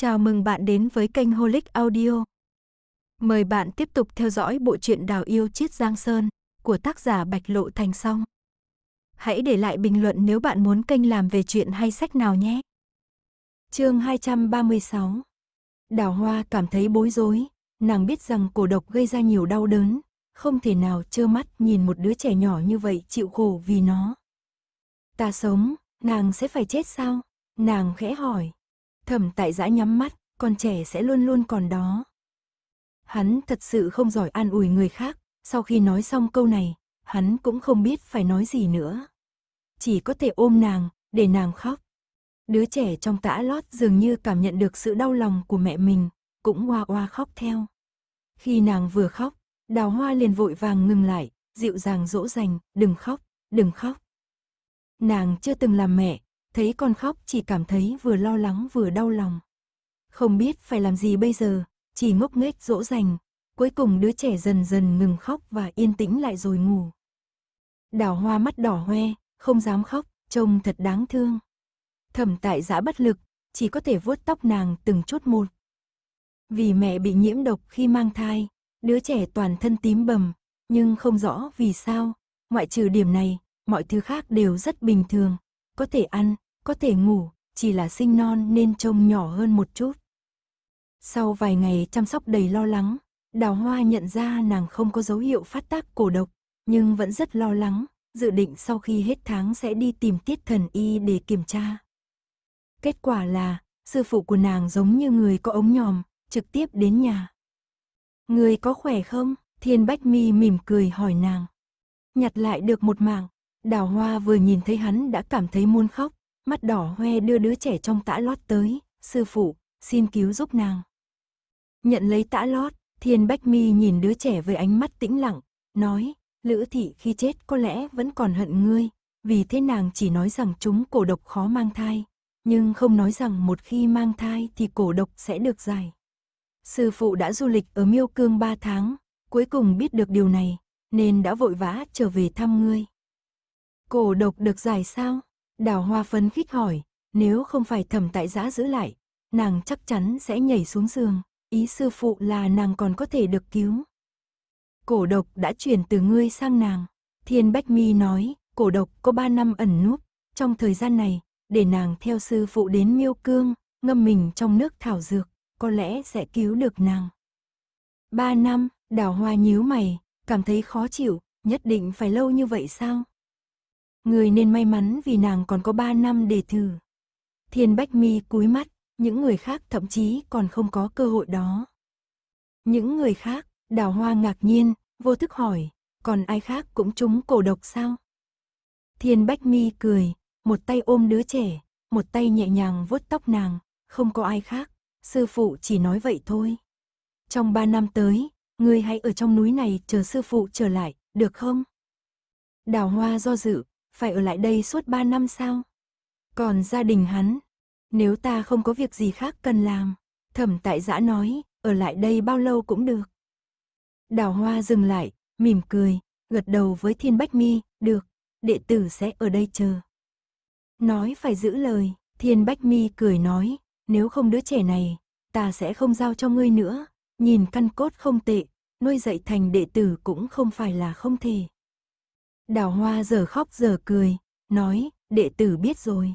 Chào mừng bạn đến với kênh Holic Audio. Mời bạn tiếp tục theo dõi bộ truyện Đào yêu chiết Giang Sơn của tác giả Bạch Lộ Thành Song. Hãy để lại bình luận nếu bạn muốn kênh làm về chuyện hay sách nào nhé. Chương 236. Đào Hoa cảm thấy bối rối, nàng biết rằng cổ độc gây ra nhiều đau đớn, không thể nào trơ mắt nhìn một đứa trẻ nhỏ như vậy chịu khổ vì nó. Ta sống, nàng sẽ phải chết sao? Nàng khẽ hỏi. Thẩm tại giã nhắm mắt, con trẻ sẽ luôn luôn còn đó. Hắn thật sự không giỏi an ủi người khác, sau khi nói xong câu này, hắn cũng không biết phải nói gì nữa. Chỉ có thể ôm nàng, để nàng khóc. Đứa trẻ trong tã lót dường như cảm nhận được sự đau lòng của mẹ mình, cũng hoa hoa khóc theo. Khi nàng vừa khóc, đào hoa liền vội vàng ngừng lại, dịu dàng dỗ dành, đừng khóc, đừng khóc. Nàng chưa từng làm mẹ, thấy con khóc chỉ cảm thấy vừa lo lắng vừa đau lòng. Không biết phải làm gì bây giờ, chỉ ngốc nghếch dỗ dành, cuối cùng đứa trẻ dần dần ngừng khóc và yên tĩnh lại rồi ngủ. Đào hoa mắt đỏ hoe, không dám khóc, trông thật đáng thương. Thẩm tại giã bất lực, chỉ có thể vuốt tóc nàng từng chút một. Vì mẹ bị nhiễm độc khi mang thai, đứa trẻ toàn thân tím bầm, nhưng không rõ vì sao, ngoại trừ điểm này, mọi thứ khác đều rất bình thường, có thể ăn, có thể ngủ, chỉ là sinh non nên trông nhỏ hơn một chút. Sau vài ngày chăm sóc đầy lo lắng, đào hoa nhận ra nàng không có dấu hiệu phát tác cổ độc, nhưng vẫn rất lo lắng, dự định sau khi hết tháng sẽ đi tìm tiết thần y để kiểm tra. Kết quả là, sư phụ của nàng giống như người có ống nhòm, trực tiếp đến nhà. Người có khỏe không? Thiên Bách Mi mỉm cười hỏi nàng. Nhặt lại được một mảng, đào hoa vừa nhìn thấy hắn đã cảm thấy muốn khóc, mắt đỏ hoe đưa đứa trẻ trong tã lót tới, sư phụ, xin cứu giúp nàng. Nhận lấy tã lót, Thiên Bách Mi nhìn đứa trẻ với ánh mắt tĩnh lặng, nói, Lữ Thị khi chết có lẽ vẫn còn hận ngươi, vì thế nàng chỉ nói rằng chúng cổ độc khó mang thai, nhưng không nói rằng một khi mang thai thì cổ độc sẽ được giải. Sư phụ đã du lịch ở Miêu Cương 3 tháng, cuối cùng biết được điều này, nên đã vội vã trở về thăm ngươi. Cổ độc được giải sao? Đào hoa phấn khích hỏi, nếu không phải thẩm tại giã giữ lại, nàng chắc chắn sẽ nhảy xuống giường, ý sư phụ là nàng còn có thể được cứu. Cổ độc đã chuyển từ ngươi sang nàng, Thiên Bách Mi nói, cổ độc có 3 năm ẩn núp, trong thời gian này, để nàng theo sư phụ đến miêu cương, ngâm mình trong nước thảo dược, có lẽ sẽ cứu được nàng. 3 năm, đào hoa nhíu mày, cảm thấy khó chịu, nhất định phải lâu như vậy sao? Người nên may mắn vì nàng còn có 3 năm để thử. Thiên Bách Mi cúi mắt, những người khác thậm chí còn không có cơ hội đó. Những người khác, đào hoa ngạc nhiên, vô thức hỏi, còn ai khác cũng trúng cổ độc sao? Thiên Bách Mi cười, một tay ôm đứa trẻ, một tay nhẹ nhàng vuốt tóc nàng, không có ai khác, sư phụ chỉ nói vậy thôi. Trong ba năm tới, ngươi hãy ở trong núi này chờ sư phụ trở lại, được không? Đào hoa do dự, phải ở lại đây suốt 3 năm sao? Còn gia đình hắn, nếu ta không có việc gì khác cần làm, thẩm tại giã nói, ở lại đây bao lâu cũng được. Đào hoa dừng lại, mỉm cười, gật đầu với thiên bách mi, được, đệ tử sẽ ở đây chờ. Nói phải giữ lời, thiên bách mi cười nói, nếu không đứa trẻ này, ta sẽ không giao cho ngươi nữa, nhìn căn cốt không tệ, nuôi dạy thành đệ tử cũng không phải là không thể. Đào hoa giờ khóc giờ cười, nói, đệ tử biết rồi.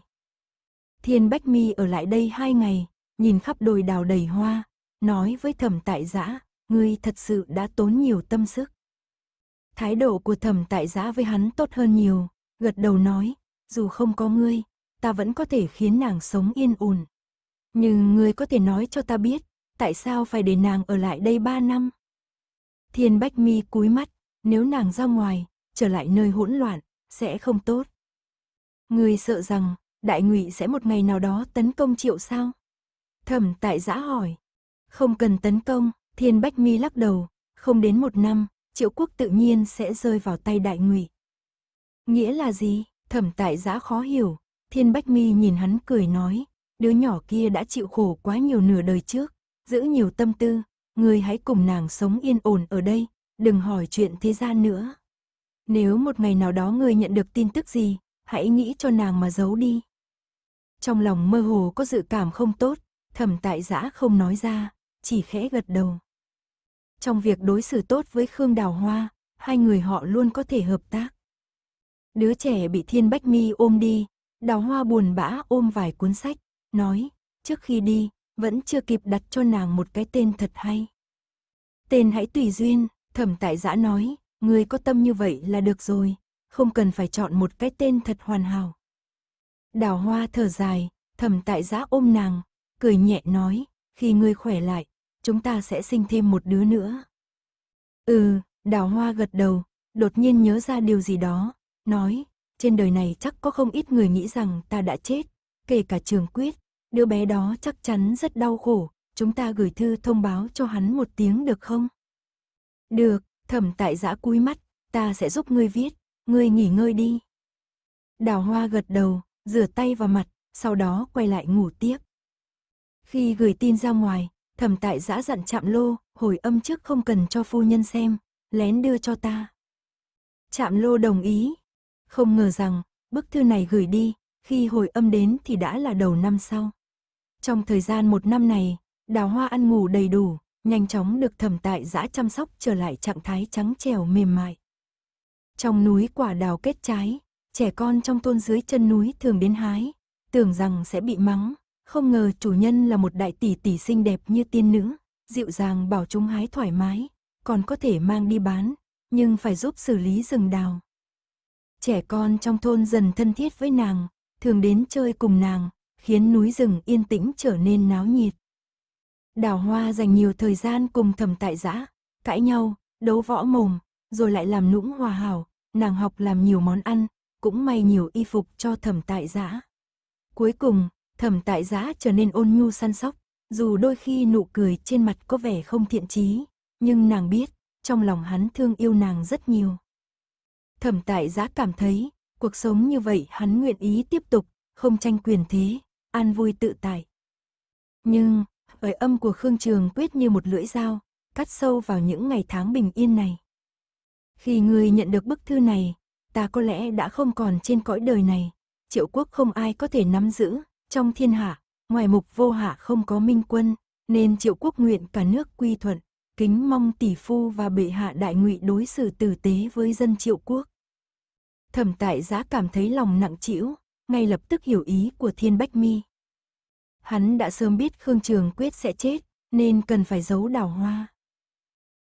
Thiên Bách Mi ở lại đây hai ngày, nhìn khắp đồi đào đầy hoa, nói với thẩm tại giã, ngươi thật sự đã tốn nhiều tâm sức. Thái độ của thẩm tại giã với hắn tốt hơn nhiều, gật đầu nói, dù không có ngươi, ta vẫn có thể khiến nàng sống yên ổn. Nhưng ngươi có thể nói cho ta biết, tại sao phải để nàng ở lại đây ba năm? Thiên Bách Mi cúi mắt, nếu nàng ra ngoài, trở lại nơi hỗn loạn, sẽ không tốt. Người sợ rằng, đại ngụy sẽ một ngày nào đó tấn công triệu sao? Thẩm tại giã hỏi. Không cần tấn công, thiên bách mi lắc đầu, không đến một năm, triệu quốc tự nhiên sẽ rơi vào tay đại ngụy. Nghĩa là gì? Thẩm tại giã khó hiểu, thiên bách mi nhìn hắn cười nói, đứa nhỏ kia đã chịu khổ quá nhiều nửa đời trước, giữ nhiều tâm tư, người hãy cùng nàng sống yên ổn ở đây, đừng hỏi chuyện thế gian nữa. Nếu một ngày nào đó ngươi nhận được tin tức gì, hãy nghĩ cho nàng mà giấu đi. Trong lòng mơ hồ có dự cảm không tốt, thẩm tại giã không nói ra, chỉ khẽ gật đầu. Trong việc đối xử tốt với Khương Đào Hoa, hai người họ luôn có thể hợp tác. Đứa trẻ bị Thiên Bách Mi ôm đi, Đào Hoa buồn bã ôm vài cuốn sách, nói, trước khi đi, vẫn chưa kịp đặt cho nàng một cái tên thật hay. Tên hãy tùy duyên, thẩm tại giã nói, Người có tâm như vậy là được rồi, không cần phải chọn một cái tên thật hoàn hảo. Đào hoa thở dài, thầm tại giã ôm nàng, cười nhẹ nói, khi ngươi khỏe lại, chúng ta sẽ sinh thêm một đứa nữa. Ừ, đào hoa gật đầu, đột nhiên nhớ ra điều gì đó, nói, trên đời này chắc có không ít người nghĩ rằng ta đã chết, kể cả trường quyết, đứa bé đó chắc chắn rất đau khổ, chúng ta gửi thư thông báo cho hắn một tiếng được không? Được, Thẩm tại giã cúi mắt, ta sẽ giúp ngươi viết, ngươi nghỉ ngơi đi. Đào hoa gật đầu, rửa tay vào mặt, sau đó quay lại ngủ tiếp. Khi gửi tin ra ngoài, thẩm tại giã dặn chạm lô, hồi âm trước không cần cho phu nhân xem, lén đưa cho ta. Chạm lô đồng ý. Không ngờ rằng, bức thư này gửi đi, khi hồi âm đến thì đã là đầu năm sau. Trong thời gian một năm này, đào hoa ăn ngủ đầy đủ, nhanh chóng được thẩm tại giã chăm sóc trở lại trạng thái trắng trẻo mềm mại. Trong núi quả đào kết trái, trẻ con trong thôn dưới chân núi thường đến hái, tưởng rằng sẽ bị mắng, không ngờ chủ nhân là một đại tỷ tỷ xinh đẹp như tiên nữ, dịu dàng bảo chúng hái thoải mái, còn có thể mang đi bán, nhưng phải giúp xử lý rừng đào. Trẻ con trong thôn dần thân thiết với nàng, thường đến chơi cùng nàng, khiến núi rừng yên tĩnh trở nên náo nhiệt. Đào Hoa dành nhiều thời gian cùng thầm tại giã, cãi nhau, đấu võ mồm, rồi lại làm nũng hòa hảo, nàng học làm nhiều món ăn, cũng may nhiều y phục cho thẩm tại giã. Cuối cùng, thẩm tại giã trở nên ôn nhu săn sóc, dù đôi khi nụ cười trên mặt có vẻ không thiện chí, nhưng nàng biết, trong lòng hắn thương yêu nàng rất nhiều. Thẩm tại giã cảm thấy, cuộc sống như vậy hắn nguyện ý tiếp tục, không tranh quyền thế, an vui tự tại. Nhưng, Lời âm của Khương Trường quyết như một lưỡi dao, cắt sâu vào những ngày tháng bình yên này. Khi người nhận được bức thư này, ta có lẽ đã không còn trên cõi đời này. Triệu quốc không ai có thể nắm giữ, trong thiên hạ, ngoài mục vô hạ không có minh quân, nên triệu quốc nguyện cả nước quy thuận, kính mong tỷ phu và bệ hạ đại ngụy đối xử tử tế với dân triệu quốc. Thẩm tại giá cảm thấy lòng nặng trĩu, ngay lập tức hiểu ý của thiên bách mi. Hắn đã sớm biết Khương Trường Quyết sẽ chết, nên cần phải giấu đào hoa.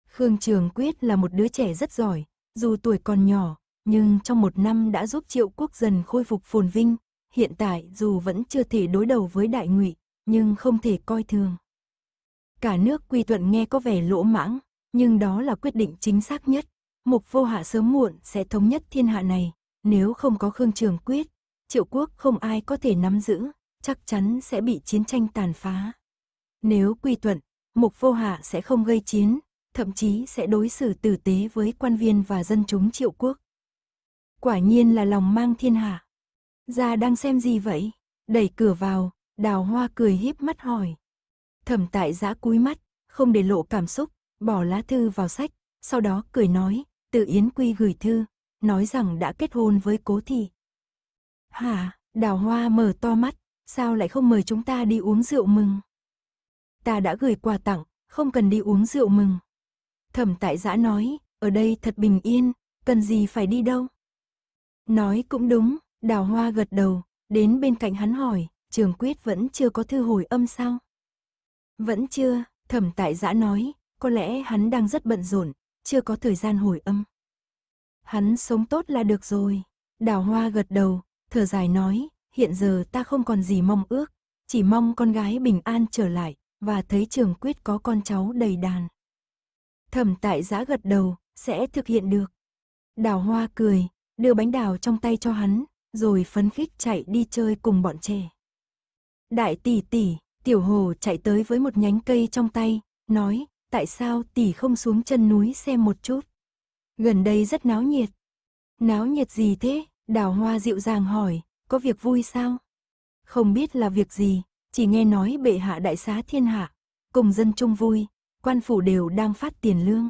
Khương Trường Quyết là một đứa trẻ rất giỏi, dù tuổi còn nhỏ, nhưng trong một năm đã giúp triệu quốc dần khôi phục phồn vinh. Hiện tại dù vẫn chưa thể đối đầu với đại ngụy, nhưng không thể coi thường. Cả nước quy thuận nghe có vẻ lỗ mãng, nhưng đó là quyết định chính xác nhất. Mục vô hạ sớm muộn sẽ thống nhất thiên hạ này, nếu không có Khương Trường Quyết, triệu quốc không ai có thể nắm giữ chắc chắn sẽ bị chiến tranh tàn phá. Nếu quy thuận, mục vô hạ sẽ không gây chiến, thậm chí sẽ đối xử tử tế với quan viên và dân chúng triệu quốc. Quả nhiên là lòng mang thiên hạ. Gia đang xem gì vậy? Đẩy cửa vào, đào hoa cười hiếp mắt hỏi. Thẩm tại giã cúi mắt, không để lộ cảm xúc, bỏ lá thư vào sách, sau đó cười nói, tự Yến Quy gửi thư, nói rằng đã kết hôn với cố thị. Hả, đào hoa mở to mắt, sao lại không mời chúng ta đi uống rượu mừng? Ta đã gửi quà tặng, không cần đi uống rượu mừng. Thẩm tại giã nói, ở đây thật bình yên, cần gì phải đi đâu. Nói cũng đúng, đào hoa gật đầu, đến bên cạnh hắn hỏi, trường quyết vẫn chưa có thư hồi âm sao? Vẫn chưa, thẩm tại giã nói, có lẽ hắn đang rất bận rộn, chưa có thời gian hồi âm. Hắn sống tốt là được rồi, đào hoa gật đầu, thở dài nói, hiện giờ ta không còn gì mong ước, chỉ mong con gái bình an trở lại, và thấy trường quyết có con cháu đầy đàn. Thẩm tại giã gật đầu, sẽ thực hiện được. Đào hoa cười, đưa bánh đào trong tay cho hắn, rồi phấn khích chạy đi chơi cùng bọn trẻ. Đại tỷ tỷ, tiểu hồ chạy tới với một nhánh cây trong tay, nói, tại sao tỷ không xuống chân núi xem một chút. Gần đây rất náo nhiệt. Náo nhiệt gì thế? Đào hoa dịu dàng hỏi, có việc vui sao? Không biết là việc gì, chỉ nghe nói bệ hạ đại xá thiên hạ, cùng dân chung vui, quan phủ đều đang phát tiền lương.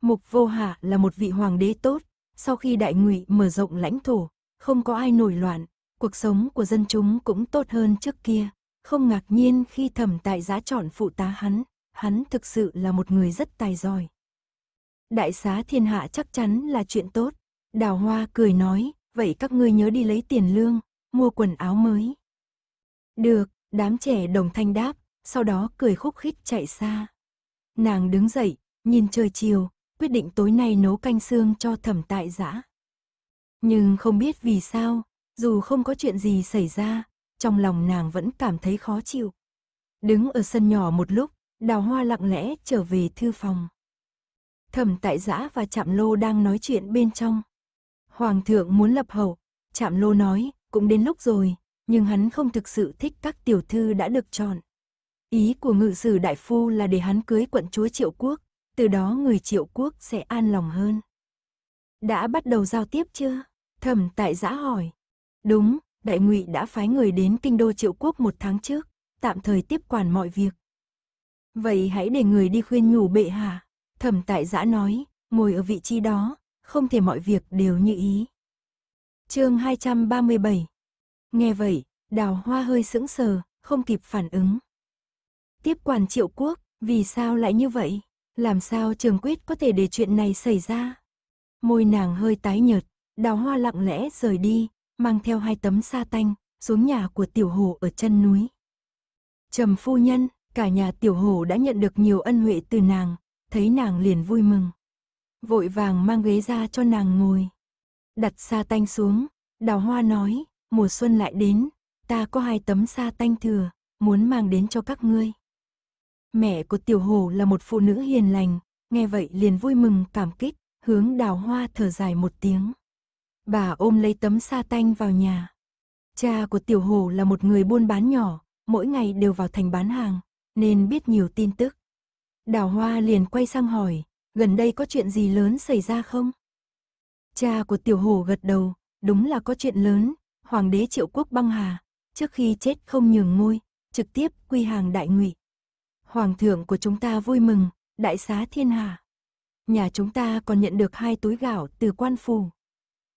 Mục Vô Hạ là một vị hoàng đế tốt, sau khi đại ngụy mở rộng lãnh thổ, không có ai nổi loạn, cuộc sống của dân chúng cũng tốt hơn trước kia, không ngạc nhiên khi thẩm tại giá chọn phụ tá hắn, hắn thực sự là một người rất tài giỏi. Đại xá thiên hạ chắc chắn là chuyện tốt, đào hoa cười nói, vậy các ngươi nhớ đi lấy tiền lương, mua quần áo mới. Được, đám trẻ đồng thanh đáp, sau đó cười khúc khích chạy xa. Nàng đứng dậy, nhìn trời chiều, quyết định tối nay nấu canh xương cho thẩm tại giã. Nhưng không biết vì sao, dù không có chuyện gì xảy ra, trong lòng nàng vẫn cảm thấy khó chịu. Đứng ở sân nhỏ một lúc, đào hoa lặng lẽ trở về thư phòng. Thẩm tại giã và chạm lô đang nói chuyện bên trong. Hoàng thượng muốn lập hậu, chạm lô nói, cũng đến lúc rồi, nhưng hắn không thực sự thích các tiểu thư đã được chọn. Ý của ngự sử đại phu là để hắn cưới quận chúa triệu quốc, từ đó người triệu quốc sẽ an lòng hơn. Đã bắt đầu giao tiếp chưa? Thẩm tại giã hỏi. Đúng, đại ngụy đã phái người đến kinh đô triệu quốc một tháng trước, tạm thời tiếp quản mọi việc. Vậy hãy để người đi khuyên nhủ bệ hạ. Thẩm tại giã nói, ngồi ở vị trí đó, không thể mọi việc đều như ý. chương 237 Nghe vậy, đào hoa hơi sững sờ, không kịp phản ứng. Tiếp quản triệu quốc, vì sao lại như vậy? Làm sao trường quyết có thể để chuyện này xảy ra? Môi nàng hơi tái nhợt, đào hoa lặng lẽ rời đi, mang theo hai tấm sa tanh, xuống nhà của tiểu hồ ở chân núi. Trầm phu nhân, cả nhà tiểu hồ đã nhận được nhiều ân huệ từ nàng, thấy nàng liền vui mừng vội vàng mang ghế ra cho nàng ngồi. Đặt sa tanh xuống, đào hoa nói, mùa xuân lại đến, ta có hai tấm sa tanh thừa, muốn mang đến cho các ngươi. Mẹ của tiểu hồ là một phụ nữ hiền lành, nghe vậy liền vui mừng cảm kích, hướng đào hoa thở dài một tiếng. Bà ôm lấy tấm sa tanh vào nhà. Cha của tiểu hồ là một người buôn bán nhỏ, mỗi ngày đều vào thành bán hàng, nên biết nhiều tin tức. Đào hoa liền quay sang hỏi, gần đây có chuyện gì lớn xảy ra không? Cha của tiểu hổ gật đầu, đúng là có chuyện lớn, hoàng đế triệu quốc băng hà, trước khi chết không nhường ngôi, trực tiếp quy hàng đại ngụy. Hoàng thượng của chúng ta vui mừng, đại xá thiên hà. Nhà chúng ta còn nhận được hai túi gạo từ quan phủ.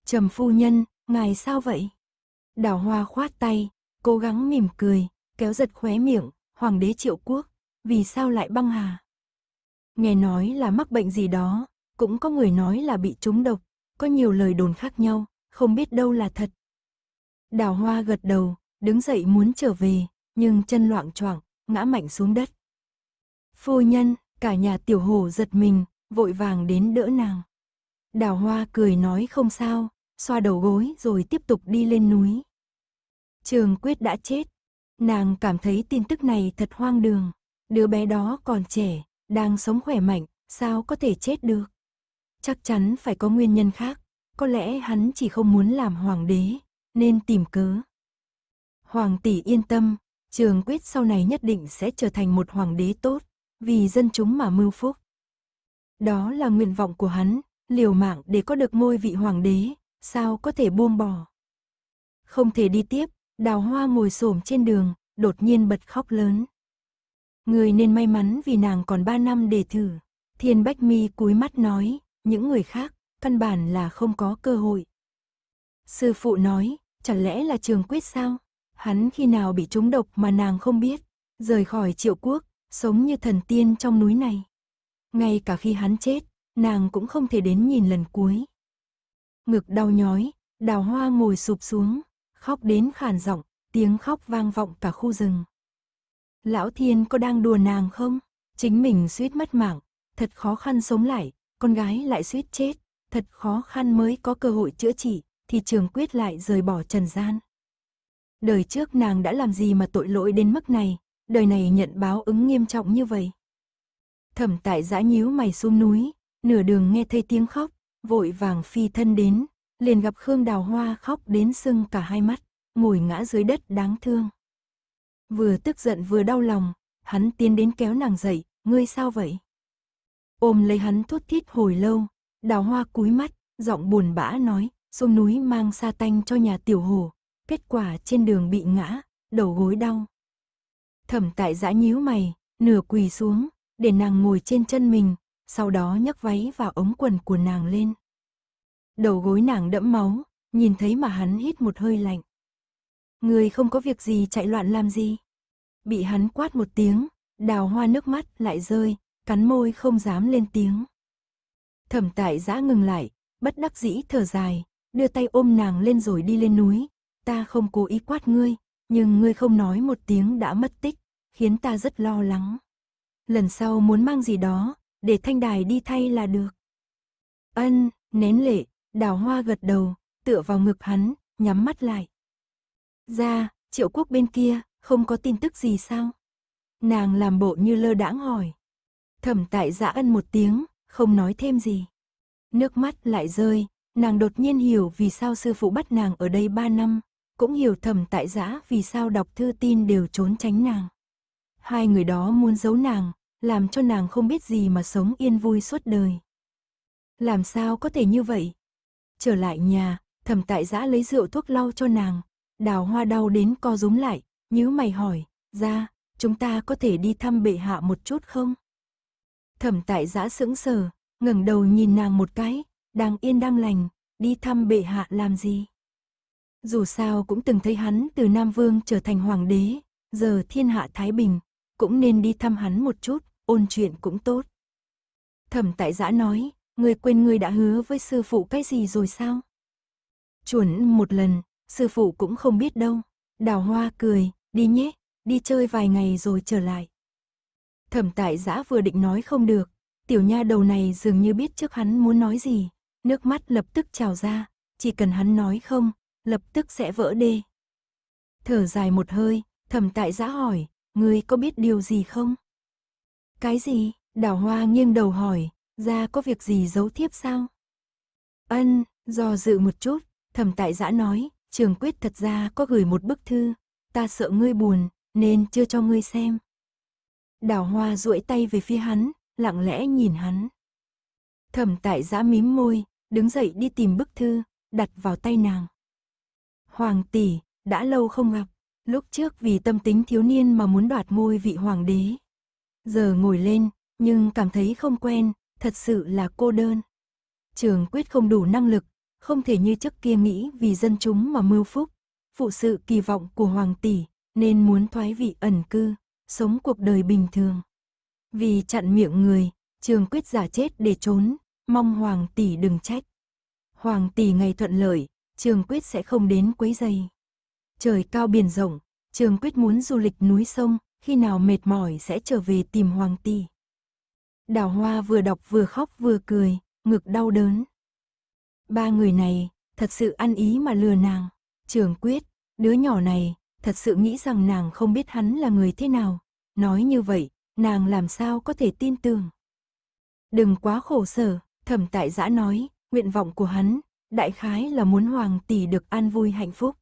Trầm phu nhân, ngài sao vậy? Đào hoa khoát tay, cố gắng mỉm cười, kéo giật khóe miệng, hoàng đế triệu quốc, vì sao lại băng hà? nghe nói là mắc bệnh gì đó, cũng có người nói là bị trúng độc, có nhiều lời đồn khác nhau, không biết đâu là thật. Đào hoa gật đầu, đứng dậy muốn trở về, nhưng chân loạn choạng, ngã mạnh xuống đất. Phu nhân, cả nhà tiểu hồ giật mình, vội vàng đến đỡ nàng. Đào hoa cười nói không sao, xoa đầu gối rồi tiếp tục đi lên núi. Trường quyết đã chết, nàng cảm thấy tin tức này thật hoang đường, đứa bé đó còn trẻ, đang sống khỏe mạnh, sao có thể chết được? Chắc chắn phải có nguyên nhân khác, có lẽ hắn chỉ không muốn làm hoàng đế, nên tìm cớ. Hoàng tỷ yên tâm, trường quyết sau này nhất định sẽ trở thành một hoàng đế tốt, vì dân chúng mà mưu phúc. Đó là nguyện vọng của hắn, liều mạng để có được ngôi vị hoàng đế, sao có thể buông bỏ. Không thể đi tiếp, đào hoa ngồi xổm trên đường, đột nhiên bật khóc lớn. Người nên may mắn vì nàng còn 3 năm để thử. Thiên Bách Mi cúi mắt nói, những người khác, căn bản là không có cơ hội. Sư phụ nói, chẳng lẽ là trường quyết sao? Hắn khi nào bị trúng độc mà nàng không biết, rời khỏi triệu quốc, sống như thần tiên trong núi này. Ngay cả khi hắn chết, nàng cũng không thể đến nhìn lần cuối. Ngực đau nhói, đào hoa ngồi sụp xuống, khóc đến khàn giọng, tiếng khóc vang vọng cả khu rừng. Lão Thiên có đang đùa nàng không? Chính mình suýt mất mạng, thật khó khăn sống lại, con gái lại suýt chết, thật khó khăn mới có cơ hội chữa trị, thì trường quyết lại rời bỏ trần gian. Đời trước nàng đã làm gì mà tội lỗi đến mức này, đời này nhận báo ứng nghiêm trọng như vậy. Thẩm tại giã nhíu mày xuống núi, nửa đường nghe thấy tiếng khóc, vội vàng phi thân đến, liền gặp Khương Đào Hoa khóc đến sưng cả hai mắt, ngồi ngã dưới đất đáng thương. Vừa tức giận vừa đau lòng, hắn tiến đến kéo nàng dậy, ngươi sao vậy? Ôm lấy hắn thốt thít hồi lâu, đào hoa cúi mắt, giọng buồn bã nói, xuống núi mang sa tanh cho nhà tiểu hồ, kết quả trên đường bị ngã, đầu gối đau. Thẩm tại giã nhíu mày, nửa quỳ xuống, để nàng ngồi trên chân mình, sau đó nhấc váy và ống quần của nàng lên. Đầu gối nàng đẫm máu, nhìn thấy mà hắn hít một hơi lạnh. Người không có việc gì chạy loạn làm gì. Bị hắn quát một tiếng, đào hoa nước mắt lại rơi, cắn môi không dám lên tiếng. Thẩm tại giã ngừng lại, bất đắc dĩ thở dài, đưa tay ôm nàng lên rồi đi lên núi. Ta không cố ý quát ngươi, nhưng ngươi không nói một tiếng đã mất tích, khiến ta rất lo lắng. Lần sau muốn mang gì đó, để thanh đài đi thay là được. Ân, nén lệ, đào hoa gật đầu, tựa vào ngực hắn, nhắm mắt lại. Ra, triệu quốc bên kia, không có tin tức gì sao? Nàng làm bộ như lơ đãng hỏi. Thẩm tại giã dạ ân một tiếng, không nói thêm gì. Nước mắt lại rơi, nàng đột nhiên hiểu vì sao sư phụ bắt nàng ở đây ba năm. Cũng hiểu thẩm tại giã dạ vì sao đọc thư tin đều trốn tránh nàng. Hai người đó muốn giấu nàng, làm cho nàng không biết gì mà sống yên vui suốt đời. Làm sao có thể như vậy? Trở lại nhà, thẩm tại giã dạ lấy rượu thuốc lau cho nàng, Đào hoa đau đến co rúm lại, nhíu mày hỏi, ra, chúng ta có thể đi thăm bệ hạ một chút không? Thẩm tại giã sững sờ, ngẩng đầu nhìn nàng một cái, đang yên đang lành, đi thăm bệ hạ làm gì? Dù sao cũng từng thấy hắn từ Nam Vương trở thành hoàng đế, giờ thiên hạ Thái Bình, cũng nên đi thăm hắn một chút, ôn chuyện cũng tốt. Thẩm tại giã nói, người quên người đã hứa với sư phụ cái gì rồi sao? Chuẩn một lần, sư phụ cũng không biết đâu. Đào hoa cười, đi nhé, đi chơi vài ngày rồi trở lại. Thẩm tại giã vừa định nói không được, tiểu nha đầu này dường như biết trước hắn muốn nói gì, nước mắt lập tức trào ra, chỉ cần hắn nói không, lập tức sẽ vỡ đê. Thở dài một hơi, thẩm tại giã hỏi, ngươi có biết điều gì không? Cái gì? Đào hoa nghiêng đầu hỏi, ra có việc gì giấu thiếp sao? Ân, do dự một chút, thẩm tại giã nói, Trường Quyết thật ra có gửi một bức thư, ta sợ ngươi buồn, nên chưa cho ngươi xem. Đào hoa duỗi tay về phía hắn, lặng lẽ nhìn hắn. Thẩm tại giã mím môi, đứng dậy đi tìm bức thư, đặt vào tay nàng. Hoàng tỷ, đã lâu không gặp, lúc trước vì tâm tính thiếu niên mà muốn đoạt ngôi vị hoàng đế. Giờ ngồi lên, nhưng cảm thấy không quen, thật sự là cô đơn. Trường quyết không đủ năng lực, không thể như trước kia nghĩ vì dân chúng mà mưu phúc, phụ sự kỳ vọng của hoàng tỷ, nên muốn thoái vị ẩn cư, sống cuộc đời bình thường. Vì chặn miệng người, trường quyết giả chết để trốn, mong hoàng tỷ đừng trách. Hoàng tỷ ngày thuận lợi, trường quyết sẽ không đến quấy dày. Trời cao biển rộng, trường quyết muốn du lịch núi sông, khi nào mệt mỏi sẽ trở về tìm hoàng tỷ. Đào hoa vừa đọc vừa khóc vừa cười, ngực đau đớn. Ba người này, thật sự ăn ý mà lừa nàng. Trường quyết, đứa nhỏ này, thật sự nghĩ rằng nàng không biết hắn là người thế nào. Nói như vậy, nàng làm sao có thể tin tưởng. Đừng quá khổ sở, thẩm tại giã nói, nguyện vọng của hắn, đại khái là muốn hoàng tỷ được an vui hạnh phúc.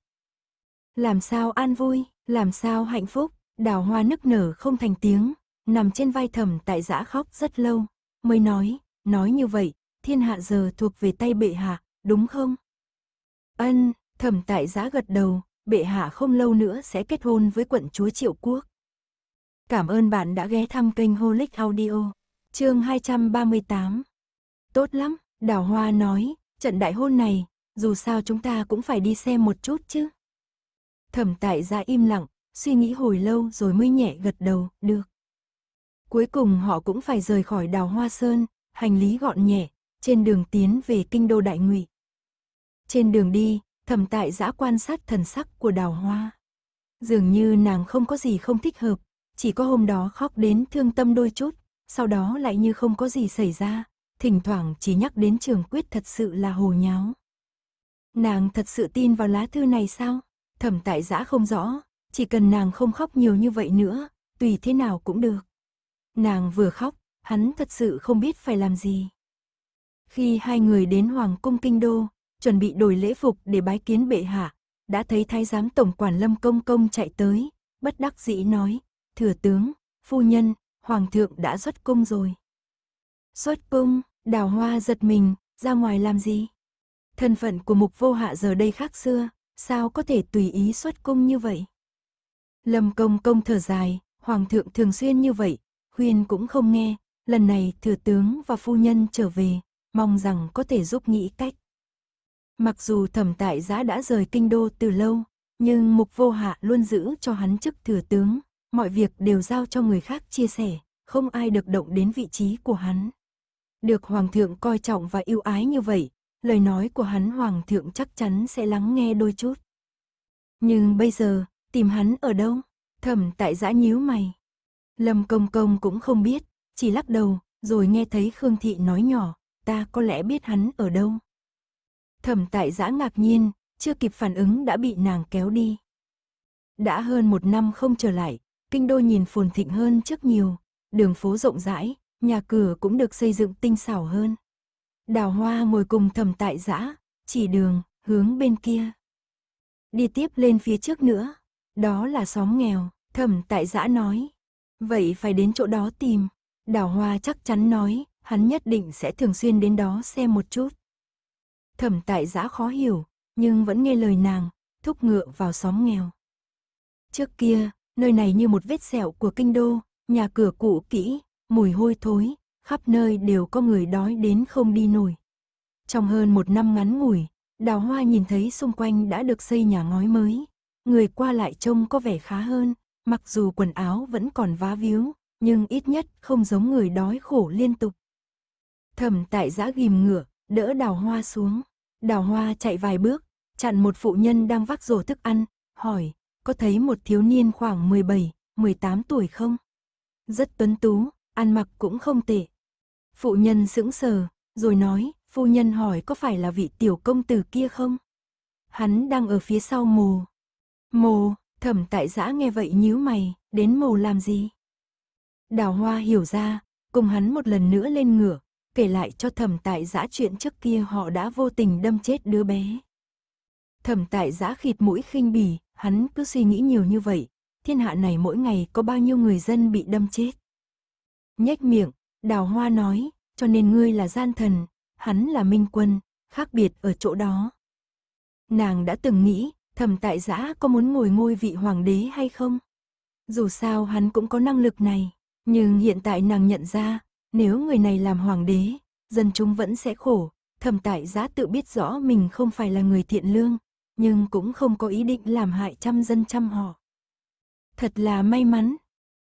Làm sao an vui, làm sao hạnh phúc, đào hoa nức nở không thành tiếng, nằm trên vai thẩm tại giã khóc rất lâu, mới nói, nói như vậy, thiên hạ giờ thuộc về tay bệ hạ, đúng không? Ân, thẩm tại giã gật đầu, bệ hạ không lâu nữa sẽ kết hôn với quận chúa Triệu Quốc. Cảm ơn bạn đã ghé thăm kênh Holic Audio, chương 238. Tốt lắm, Đào Hoa nói, trận đại hôn này, dù sao chúng ta cũng phải đi xem một chút chứ. Thẩm tại giã im lặng, suy nghĩ hồi lâu rồi mới nhẹ gật đầu, được. Cuối cùng họ cũng phải rời khỏi đào hoa sơn, hành lý gọn nhẹ, trên đường tiến về kinh đô đại ngụy. Trên đường đi, thẩm tại giã quan sát thần sắc của đào hoa. Dường như nàng không có gì không thích hợp, chỉ có hôm đó khóc đến thương tâm đôi chút, sau đó lại như không có gì xảy ra, thỉnh thoảng chỉ nhắc đến trường quyết thật sự là hồ nháo. Nàng thật sự tin vào lá thư này sao? Thẩm tại giã không rõ, chỉ cần nàng không khóc nhiều như vậy nữa, tùy thế nào cũng được. Nàng vừa khóc, hắn thật sự không biết phải làm gì. Khi hai người đến Hoàng cung Kinh Đô, chuẩn bị đổi lễ phục để bái kiến bệ hạ, đã thấy thái giám tổng quản Lâm Công Công chạy tới, bất đắc dĩ nói, thừa tướng, phu nhân, hoàng thượng đã xuất cung rồi. Xuất cung, đào hoa giật mình, ra ngoài làm gì? Thân phận của mục vô hạ giờ đây khác xưa, sao có thể tùy ý xuất cung như vậy? Lâm Công Công thở dài, hoàng thượng thường xuyên như vậy, khuyên cũng không nghe, lần này thừa tướng và phu nhân trở về, mong rằng có thể giúp nghĩ cách. Mặc dù thẩm tại giã đã rời kinh đô từ lâu, nhưng mục vô hạ luôn giữ cho hắn chức thừa tướng, mọi việc đều giao cho người khác chia sẻ, không ai được động đến vị trí của hắn. Được hoàng thượng coi trọng và yêu ái như vậy, lời nói của hắn hoàng thượng chắc chắn sẽ lắng nghe đôi chút. Nhưng bây giờ, tìm hắn ở đâu? Thẩm tại giã nhíu mày. Lâm công công cũng không biết, chỉ lắc đầu, rồi nghe thấy Khương Thị nói nhỏ, ta có lẽ biết hắn ở đâu. Thẩm tại giã ngạc nhiên, chưa kịp phản ứng đã bị nàng kéo đi. Đã hơn một năm không trở lại, kinh đô nhìn phồn thịnh hơn trước nhiều, đường phố rộng rãi, nhà cửa cũng được xây dựng tinh xảo hơn. Đào hoa ngồi cùng thẩm tại giã, chỉ đường, hướng bên kia. Đi tiếp lên phía trước nữa, đó là xóm nghèo, thẩm tại giã nói. Vậy phải đến chỗ đó tìm, đào hoa chắc chắn nói, hắn nhất định sẽ thường xuyên đến đó xem một chút. Thẩm tại giã khó hiểu, nhưng vẫn nghe lời nàng, thúc ngựa vào xóm nghèo. Trước kia, nơi này như một vết sẹo của kinh đô, nhà cửa cũ kỹ, mùi hôi thối, khắp nơi đều có người đói đến không đi nổi. Trong hơn một năm ngắn ngủi, đào hoa nhìn thấy xung quanh đã được xây nhà ngói mới. Người qua lại trông có vẻ khá hơn, mặc dù quần áo vẫn còn vá víu, nhưng ít nhất không giống người đói khổ liên tục. Thẩm tại giã ghim ngựa đỡ đào hoa xuống. Đào hoa chạy vài bước, chặn một phụ nhân đang vác rổ thức ăn, hỏi, có thấy một thiếu niên khoảng 17, 18 tuổi không? Rất tuấn tú, ăn mặc cũng không tệ. Phụ nhân sững sờ, rồi nói, phu nhân hỏi có phải là vị tiểu công tử kia không? Hắn đang ở phía sau mồ. Mồ, thẩm tại giã nghe vậy nhíu mày, đến mồ làm gì? Đào hoa hiểu ra, cùng hắn một lần nữa lên ngựa kể lại cho thẩm tại giã chuyện trước kia họ đã vô tình đâm chết đứa bé. Thẩm tại giã khịt mũi khinh bỉ, hắn cứ suy nghĩ nhiều như vậy, thiên hạ này mỗi ngày có bao nhiêu người dân bị đâm chết. Nhếch miệng, đào hoa nói, cho nên ngươi là gian thần, hắn là minh quân, khác biệt ở chỗ đó. Nàng đã từng nghĩ, thẩm tại giã có muốn ngồi ngôi vị hoàng đế hay không? Dù sao hắn cũng có năng lực này, nhưng hiện tại nàng nhận ra, nếu người này làm hoàng đế, dân chúng vẫn sẽ khổ. Thẩm tại giá tự biết rõ mình không phải là người thiện lương, nhưng cũng không có ý định làm hại trăm dân trăm họ. Thật là may mắn.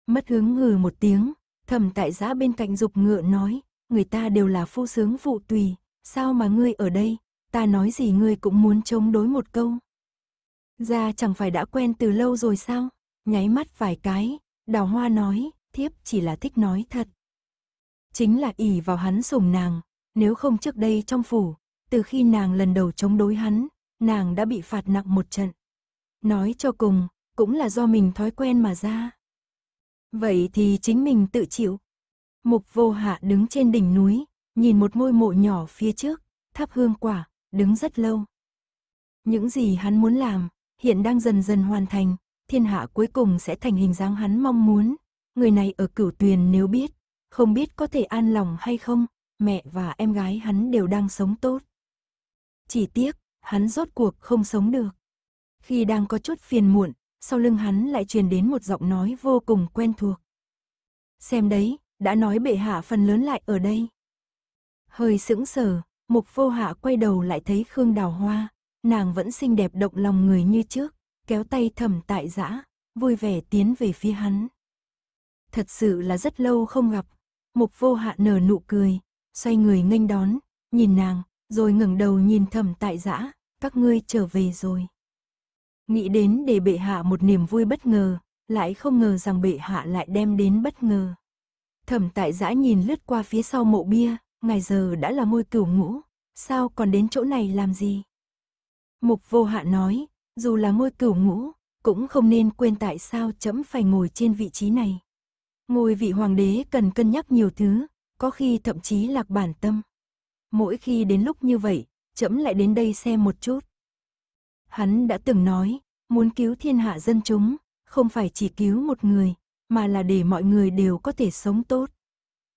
Mất hướng ngừ một tiếng, thẩm tại giá bên cạnh dục ngựa nói, người ta đều là phu sướng phụ tùy, sao mà ngươi ở đây, ta nói gì ngươi cũng muốn chống đối một câu. Ra chẳng phải đã quen từ lâu rồi sao? Nháy mắt vài cái, đào hoa nói, thiếp chỉ là thích nói thật chính là ỷ vào hắn sủng nàng, nếu không trước đây trong phủ, từ khi nàng lần đầu chống đối hắn, nàng đã bị phạt nặng một trận. Nói cho cùng, cũng là do mình thói quen mà ra. Vậy thì chính mình tự chịu. Mục vô hạ đứng trên đỉnh núi, nhìn một ngôi mộ nhỏ phía trước, thắp hương quả, đứng rất lâu. Những gì hắn muốn làm, hiện đang dần dần hoàn thành, thiên hạ cuối cùng sẽ thành hình dáng hắn mong muốn. Người này ở cửu tuyền nếu biết, không biết có thể an lòng hay không, mẹ và em gái hắn đều đang sống tốt. Chỉ tiếc, hắn rốt cuộc không sống được. Khi đang có chút phiền muộn, sau lưng hắn lại truyền đến một giọng nói vô cùng quen thuộc. Xem đấy, đã nói bệ hạ phần lớn lại ở đây. Hơi sững sờ, mục vô hạ quay đầu lại thấy Khương Đào Hoa, nàng vẫn xinh đẹp động lòng người như trước, kéo tay thầm tại giã, vui vẻ tiến về phía hắn. Thật sự là rất lâu không gặp, Mục vô hạ nở nụ cười, xoay người nghênh đón, nhìn nàng, rồi ngẩng đầu nhìn thầm tại giã, các ngươi trở về rồi. Nghĩ đến để bệ hạ một niềm vui bất ngờ, lại không ngờ rằng bệ hạ lại đem đến bất ngờ. Thẩm tại giã nhìn lướt qua phía sau mộ bia, ngày giờ đã là môi cửu ngũ, sao còn đến chỗ này làm gì? Mục vô hạ nói, dù là môi cửu ngũ, cũng không nên quên tại sao chấm phải ngồi trên vị trí này. Ngôi vị hoàng đế cần cân nhắc nhiều thứ, có khi thậm chí lạc bản tâm. Mỗi khi đến lúc như vậy, trẫm lại đến đây xem một chút. Hắn đã từng nói, muốn cứu thiên hạ dân chúng, không phải chỉ cứu một người, mà là để mọi người đều có thể sống tốt.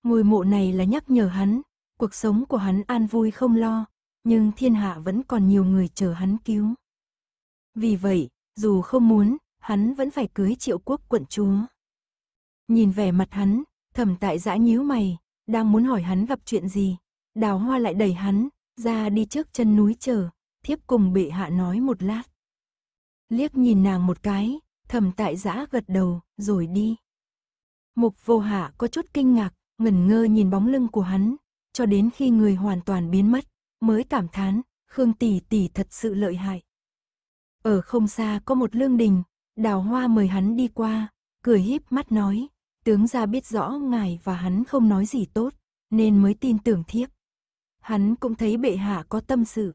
Ngôi mộ này là nhắc nhở hắn, cuộc sống của hắn an vui không lo, nhưng thiên hạ vẫn còn nhiều người chờ hắn cứu. Vì vậy, dù không muốn, hắn vẫn phải cưới triệu quốc quận chúa. Nhìn vẻ mặt hắn, thẩm tại dã nhíu mày, đang muốn hỏi hắn gặp chuyện gì. Đào hoa lại đẩy hắn, ra đi trước chân núi chờ, thiếp cùng bệ hạ nói một lát. Liếc nhìn nàng một cái, thẩm tại dã gật đầu, rồi đi. Mục vô hạ có chút kinh ngạc, ngẩn ngơ nhìn bóng lưng của hắn, cho đến khi người hoàn toàn biến mất, mới cảm thán, Khương tỷ tỷ thật sự lợi hại. Ở không xa có một lương đình, đào hoa mời hắn đi qua, cười híp mắt nói, Tướng gia biết rõ ngài và hắn không nói gì tốt, nên mới tin tưởng thiếp. Hắn cũng thấy bệ hạ có tâm sự.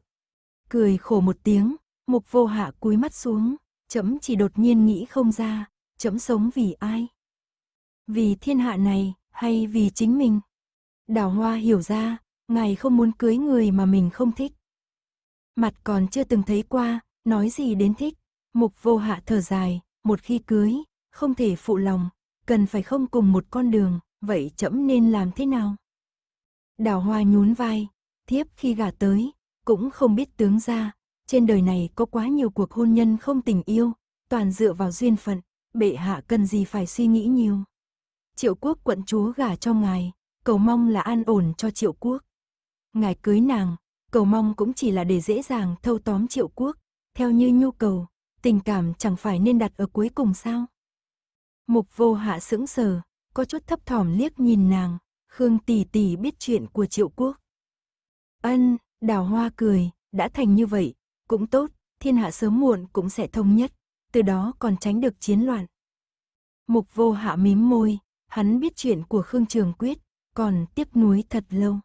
Cười khổ một tiếng, mục vô hạ cúi mắt xuống, chấm chỉ đột nhiên nghĩ không ra, chấm sống vì ai? Vì thiên hạ này, hay vì chính mình? Đào hoa hiểu ra, ngài không muốn cưới người mà mình không thích. Mặt còn chưa từng thấy qua, nói gì đến thích. Mục vô hạ thở dài, một khi cưới, không thể phụ lòng, cần phải không cùng một con đường, vậy trẫm nên làm thế nào? Đào hoa nhún vai, thiếp khi gả tới, cũng không biết tướng ra, trên đời này có quá nhiều cuộc hôn nhân không tình yêu, toàn dựa vào duyên phận, bệ hạ cần gì phải suy nghĩ nhiều. Triệu quốc quận chúa gả cho ngài, cầu mong là an ổn cho triệu quốc. Ngài cưới nàng, cầu mong cũng chỉ là để dễ dàng thâu tóm triệu quốc, theo như nhu cầu, tình cảm chẳng phải nên đặt ở cuối cùng sao? Mục vô hạ sững sờ, có chút thấp thỏm liếc nhìn nàng, Khương tỷ tỷ biết chuyện của triệu quốc. Ân, đào hoa cười, đã thành như vậy, cũng tốt, thiên hạ sớm muộn cũng sẽ thông nhất, từ đó còn tránh được chiến loạn. Mục vô hạ mím môi, hắn biết chuyện của Khương Trường Quyết, còn tiếc nuối thật lâu.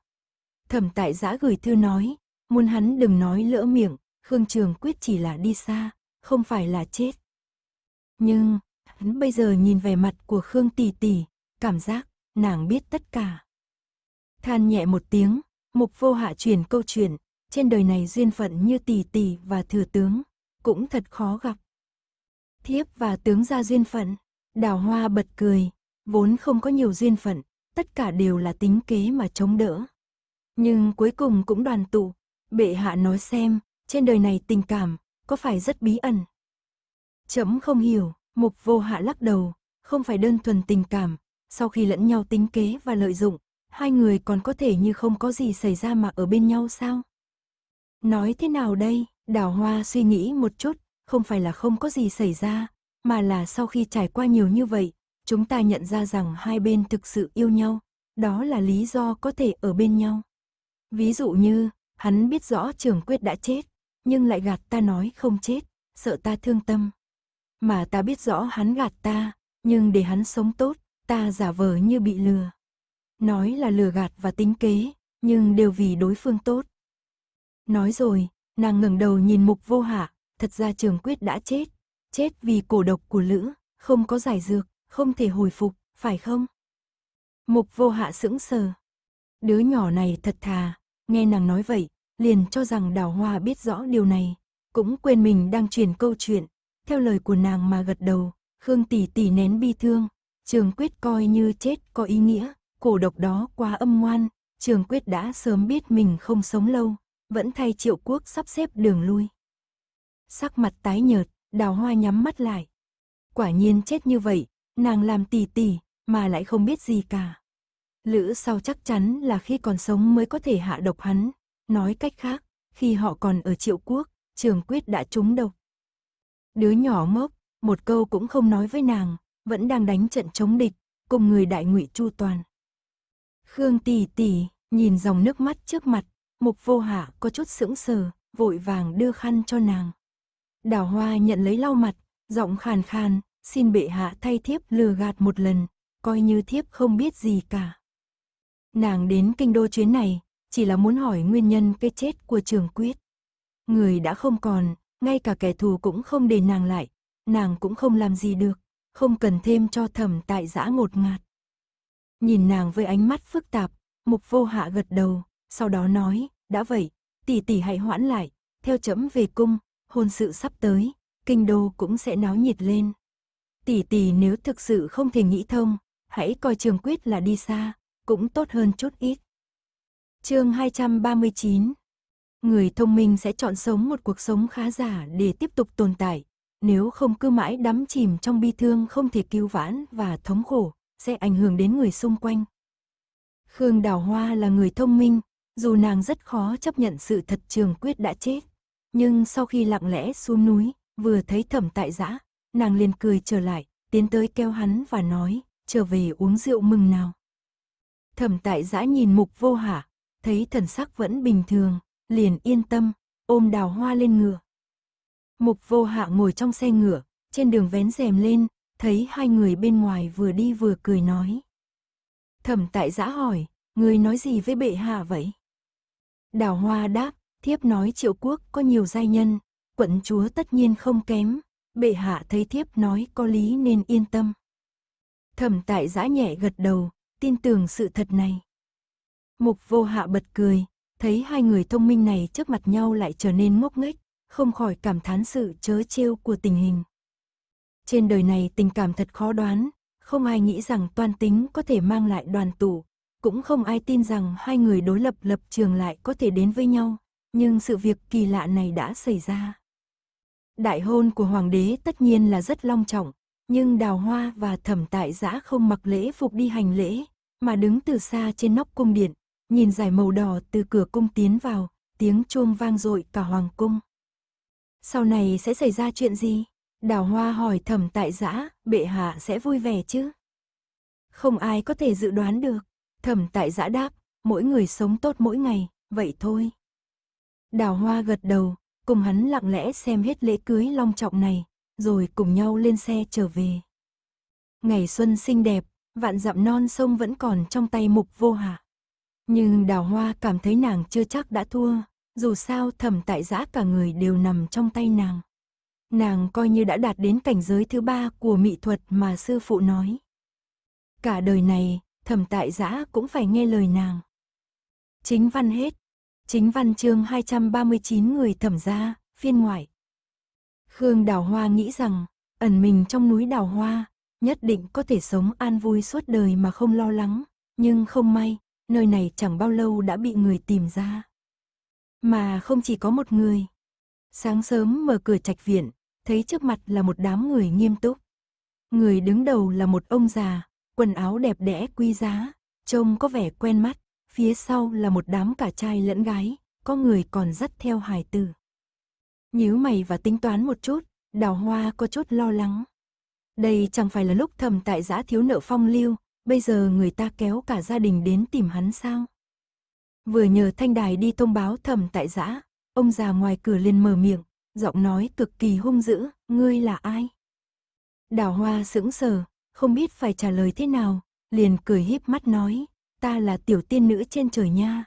Thẩm tại giã gửi thư nói, muốn hắn đừng nói lỡ miệng, Khương Trường Quyết chỉ là đi xa, không phải là chết. Nhưng, Hắn bây giờ nhìn về mặt của Khương tỷ tỷ, cảm giác nàng biết tất cả. Than nhẹ một tiếng, mục vô hạ truyền câu chuyện, trên đời này duyên phận như tỷ tỷ và thừa tướng, cũng thật khó gặp. Thiếp và tướng ra duyên phận, đào hoa bật cười, vốn không có nhiều duyên phận, tất cả đều là tính kế mà chống đỡ. Nhưng cuối cùng cũng đoàn tụ, bệ hạ nói xem, trên đời này tình cảm, có phải rất bí ẩn? Chấm không hiểu, Mục vô hạ lắc đầu, không phải đơn thuần tình cảm, sau khi lẫn nhau tính kế và lợi dụng, hai người còn có thể như không có gì xảy ra mà ở bên nhau sao? Nói thế nào đây? Đào Hoa suy nghĩ một chút, không phải là không có gì xảy ra, mà là sau khi trải qua nhiều như vậy, chúng ta nhận ra rằng hai bên thực sự yêu nhau, đó là lý do có thể ở bên nhau. Ví dụ như, hắn biết rõ trường quyết đã chết, nhưng lại gạt ta nói không chết, sợ ta thương tâm, mà ta biết rõ hắn gạt ta, nhưng để hắn sống tốt, ta giả vờ như bị lừa. Nói là lừa gạt và tính kế, nhưng đều vì đối phương tốt. Nói rồi, nàng ngẩng đầu nhìn mục vô hạ, thật ra trường quyết đã chết. Chết vì cổ độc của Lữ, không có giải dược, không thể hồi phục, phải không? Mục vô hạ sững sờ. Đứa nhỏ này thật thà, nghe nàng nói vậy, liền cho rằng đào hoa biết rõ điều này. Cũng quên mình đang truyền câu chuyện, theo lời của nàng mà gật đầu, Khương tỷ tỷ nén bi thương, Trường Quyết coi như chết có ý nghĩa, cổ độc đó quá âm ngoan, Trường Quyết đã sớm biết mình không sống lâu, vẫn thay Triệu Quốc sắp xếp đường lui. Sắc mặt tái nhợt, Đào Hoa nhắm mắt lại. Quả nhiên chết như vậy, nàng làm tỷ tỷ mà lại không biết gì cả. Lữ sau chắc chắn là khi còn sống mới có thể hạ độc hắn, nói cách khác, khi họ còn ở Triệu Quốc, Trường Quyết đã trúng độc. Đứa nhỏ ngốc, một câu cũng không nói với nàng, vẫn đang đánh trận chống địch, cùng người đại ngụy chu toàn. Khương tỷ tỷ, nhìn dòng nước mắt trước mặt, mục vô hạ có chút sững sờ, vội vàng đưa khăn cho nàng. Đào hoa nhận lấy lau mặt, giọng khàn khàn, xin bệ hạ thay thiếp lừa gạt một lần, coi như thiếp không biết gì cả. Nàng đến kinh đô chuyến này, chỉ là muốn hỏi nguyên nhân cái chết của trường quyết. Người đã không còn, ngay cả kẻ thù cũng không để nàng lại, nàng cũng không làm gì được, không cần thêm cho thẩm tại giã ngột ngạt. Nhìn nàng với ánh mắt phức tạp, mục vô hạ gật đầu, sau đó nói, đã vậy, tỷ tỷ hãy hoãn lại, theo chấm về cung, hôn sự sắp tới, kinh đô cũng sẽ náo nhiệt lên. Tỷ tỷ nếu thực sự không thể nghĩ thông, hãy coi trường quyết là đi xa, cũng tốt hơn chút ít. chương 239 Người thông minh sẽ chọn sống một cuộc sống khá giả để tiếp tục tồn tại, nếu không cứ mãi đắm chìm trong bi thương không thể cứu vãn và thống khổ, sẽ ảnh hưởng đến người xung quanh. Khương Đào Hoa là người thông minh, dù nàng rất khó chấp nhận sự thật trường quyết đã chết. Nhưng sau khi lặng lẽ xuống núi, vừa thấy thẩm tại giã, nàng liền cười trở lại, tiến tới kêu hắn và nói, trở về uống rượu mừng nào. Thẩm tại giã nhìn mục vô hả, thấy thần sắc vẫn bình thường, liền yên tâm, ôm đào hoa lên ngựa. Mục vô hạ ngồi trong xe ngựa, trên đường vén rèm lên, thấy hai người bên ngoài vừa đi vừa cười nói. Thẩm tại giã hỏi, người nói gì với bệ hạ vậy? Đào hoa đáp, thiếp nói triệu quốc có nhiều giai nhân, quận chúa tất nhiên không kém, bệ hạ thấy thiếp nói có lý nên yên tâm. Thẩm tại giã nhẹ gật đầu, tin tưởng sự thật này. Mục vô hạ bật cười, thấy hai người thông minh này trước mặt nhau lại trở nên ngốc nghếch, không khỏi cảm thán sự chớ trêu của tình hình. Trên đời này tình cảm thật khó đoán, không ai nghĩ rằng toan tính có thể mang lại đoàn tụ, cũng không ai tin rằng hai người đối lập lập trường lại có thể đến với nhau, nhưng sự việc kỳ lạ này đã xảy ra. Đại hôn của hoàng đế tất nhiên là rất long trọng, nhưng đào hoa và thẩm tại giã không mặc lễ phục đi hành lễ, mà đứng từ xa trên nóc cung điện, Nhìn giải màu đỏ từ cửa cung tiến vào, tiếng chuông vang dội cả hoàng cung. Sau này sẽ xảy ra chuyện gì? Đào Hoa hỏi thầm tại giã, bệ hạ sẽ vui vẻ chứ? Không ai có thể dự đoán được. Thẩm tại giã đáp, mỗi người sống tốt mỗi ngày, vậy thôi. Đào Hoa gật đầu, cùng hắn lặng lẽ xem hết lễ cưới long trọng này, rồi cùng nhau lên xe trở về. Ngày xuân xinh đẹp, vạn dặm non sông vẫn còn trong tay mục vô hạ. Nhưng đào hoa cảm thấy nàng chưa chắc đã thua, dù sao thẩm tại giã cả người đều nằm trong tay nàng. Nàng coi như đã đạt đến cảnh giới thứ ba của mỹ thuật mà sư phụ nói. Cả đời này, thẩm tại giã cũng phải nghe lời nàng. Chính văn hết. Chính văn chương 239 người thẩm gia, phiên ngoại. Khương Đào Hoa nghĩ rằng, ẩn mình trong núi Đào Hoa, nhất định có thể sống an vui suốt đời mà không lo lắng, nhưng không may, nơi này chẳng bao lâu đã bị người tìm ra. Mà không chỉ có một người. Sáng sớm mở cửa trạch viện, thấy trước mặt là một đám người nghiêm túc. Người đứng đầu là một ông già, quần áo đẹp đẽ quý giá, trông có vẻ quen mắt, phía sau là một đám cả trai lẫn gái, có người còn dắt theo hài tử. Nhíu mày và tính toán một chút, đào hoa có chút lo lắng. Đây chẳng phải là lúc thầm tại giã thiếu nợ phong lưu, bây giờ người ta kéo cả gia đình đến tìm hắn sao? Vừa nhờ thanh đài đi thông báo thầm tại giã, ông già ngoài cửa liền mở miệng, giọng nói cực kỳ hung dữ, ngươi là ai? Đào hoa sững sờ, không biết phải trả lời thế nào, liền cười híp mắt nói, ta là tiểu tiên nữ trên trời nha.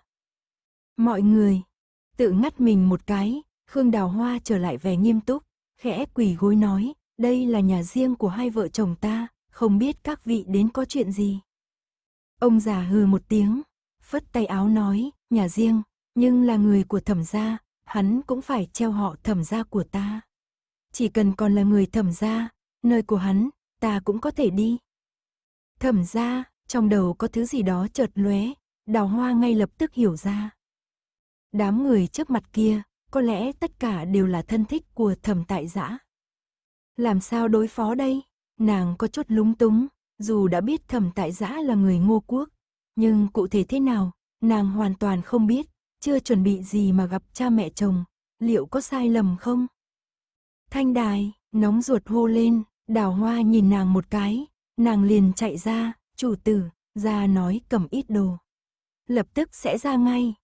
Mọi người, tự ngắt mình một cái, Khương Đào Hoa trở lại vẻ nghiêm túc, khẽ quỳ gối nói, đây là nhà riêng của hai vợ chồng ta, không biết các vị đến có chuyện gì. Ông già hừ một tiếng, phất tay áo nói, nhà riêng, nhưng là người của thẩm gia, hắn cũng phải treo họ thẩm gia của ta. Chỉ cần còn là người thẩm gia, nơi của hắn, ta cũng có thể đi. Thẩm gia, trong đầu có thứ gì đó chợt lóe, đào hoa ngay lập tức hiểu ra. Đám người trước mặt kia, có lẽ tất cả đều là thân thích của thẩm tại giã. Làm sao đối phó đây? nàng có chút lúng túng, dù đã biết thẩm tại giã là người ngô quốc, nhưng cụ thể thế nào, nàng hoàn toàn không biết, chưa chuẩn bị gì mà gặp cha mẹ chồng, liệu có sai lầm không? Thanh đài, nóng ruột hô lên, đào hoa nhìn nàng một cái, nàng liền chạy ra, chủ tử, ra nói cầm ít đồ. Lập tức sẽ ra ngay.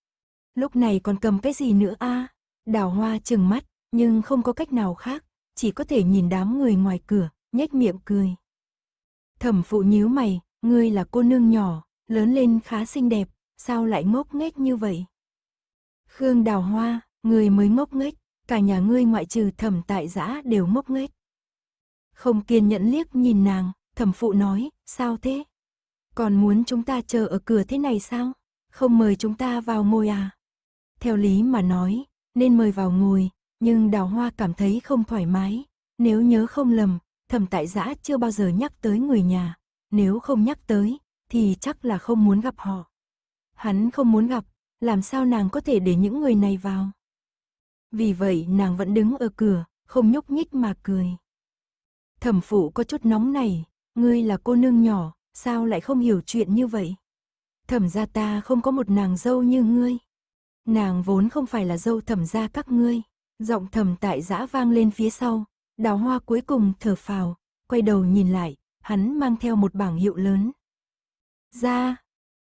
Lúc này còn cầm cái gì nữa a Đào hoa chừng mắt, nhưng không có cách nào khác, chỉ có thể nhìn đám người ngoài cửa, nhếch miệng cười. Thẩm phụ nhíu mày, ngươi là cô nương nhỏ, lớn lên khá xinh đẹp, sao lại ngốc nghếch như vậy? Khương đào hoa, ngươi mới ngốc nghếch, cả nhà ngươi ngoại trừ thẩm tại giã đều ngốc nghếch. Không kiên nhẫn liếc nhìn nàng, thẩm phụ nói, sao thế? Còn muốn chúng ta chờ ở cửa thế này sao? Không mời chúng ta vào ngồi à? Theo lý mà nói, nên mời vào ngồi, nhưng đào hoa cảm thấy không thoải mái. Nếu nhớ không lầm, thẩm tại giã chưa bao giờ nhắc tới người nhà, nếu không nhắc tới, thì chắc là không muốn gặp họ. Hắn không muốn gặp, làm sao nàng có thể để những người này vào. Vì vậy nàng vẫn đứng ở cửa, không nhúc nhích mà cười. Thẩm phụ có chút nóng này, ngươi là cô nương nhỏ, sao lại không hiểu chuyện như vậy? Thẩm gia ta không có một nàng dâu như ngươi. Nàng vốn không phải là dâu thẩm gia các ngươi. Giọng thẩm tại giã vang lên phía sau, Đào hoa cuối cùng thở phào, quay đầu nhìn lại, hắn mang theo một bảng hiệu lớn. Ra!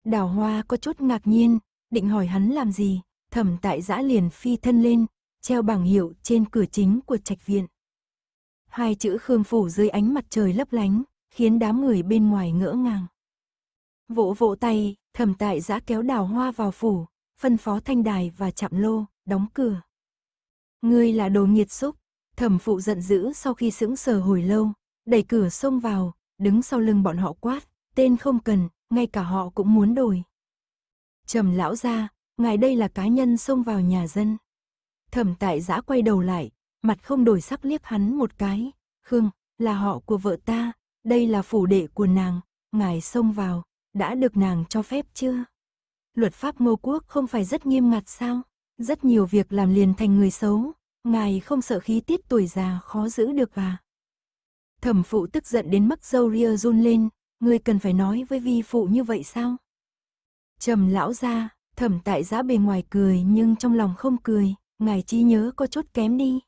Đào hoa có chút ngạc nhiên, định hỏi hắn làm gì, thẩm tại giã liền phi thân lên, treo bảng hiệu trên cửa chính của trạch viện. Hai chữ Khương Phủ dưới ánh mặt trời lấp lánh, khiến đám người bên ngoài ngỡ ngàng. Vỗ vỗ tay, thẩm tại giã kéo đào hoa vào phủ, phân phó thanh đài và chạm lô, đóng cửa. Ngươi là đồ nghiệt xúc, Thẩm phụ giận dữ sau khi sững sờ hồi lâu, đẩy cửa xông vào, đứng sau lưng bọn họ quát, tên không cần, ngay cả họ cũng muốn đổi. Trầm lão ra, ngài đây là cá nhân xông vào nhà dân. Thẩm tại giã quay đầu lại, mặt không đổi sắc liếc hắn một cái, Khương, là họ của vợ ta, đây là phủ đệ của nàng, ngài xông vào, đã được nàng cho phép chưa? Luật pháp mô quốc không phải rất nghiêm ngặt sao? Rất nhiều việc làm liền thành người xấu, Ngài không sợ khí tiết tuổi già khó giữ được à? Thẩm phụ tức giận đến mức dâu ria run lên, ngươi cần phải nói với vi phụ như vậy sao? Trầm lão ra, thẩm tại giã bề ngoài cười nhưng trong lòng không cười, ngài chi nhớ có chút kém đi.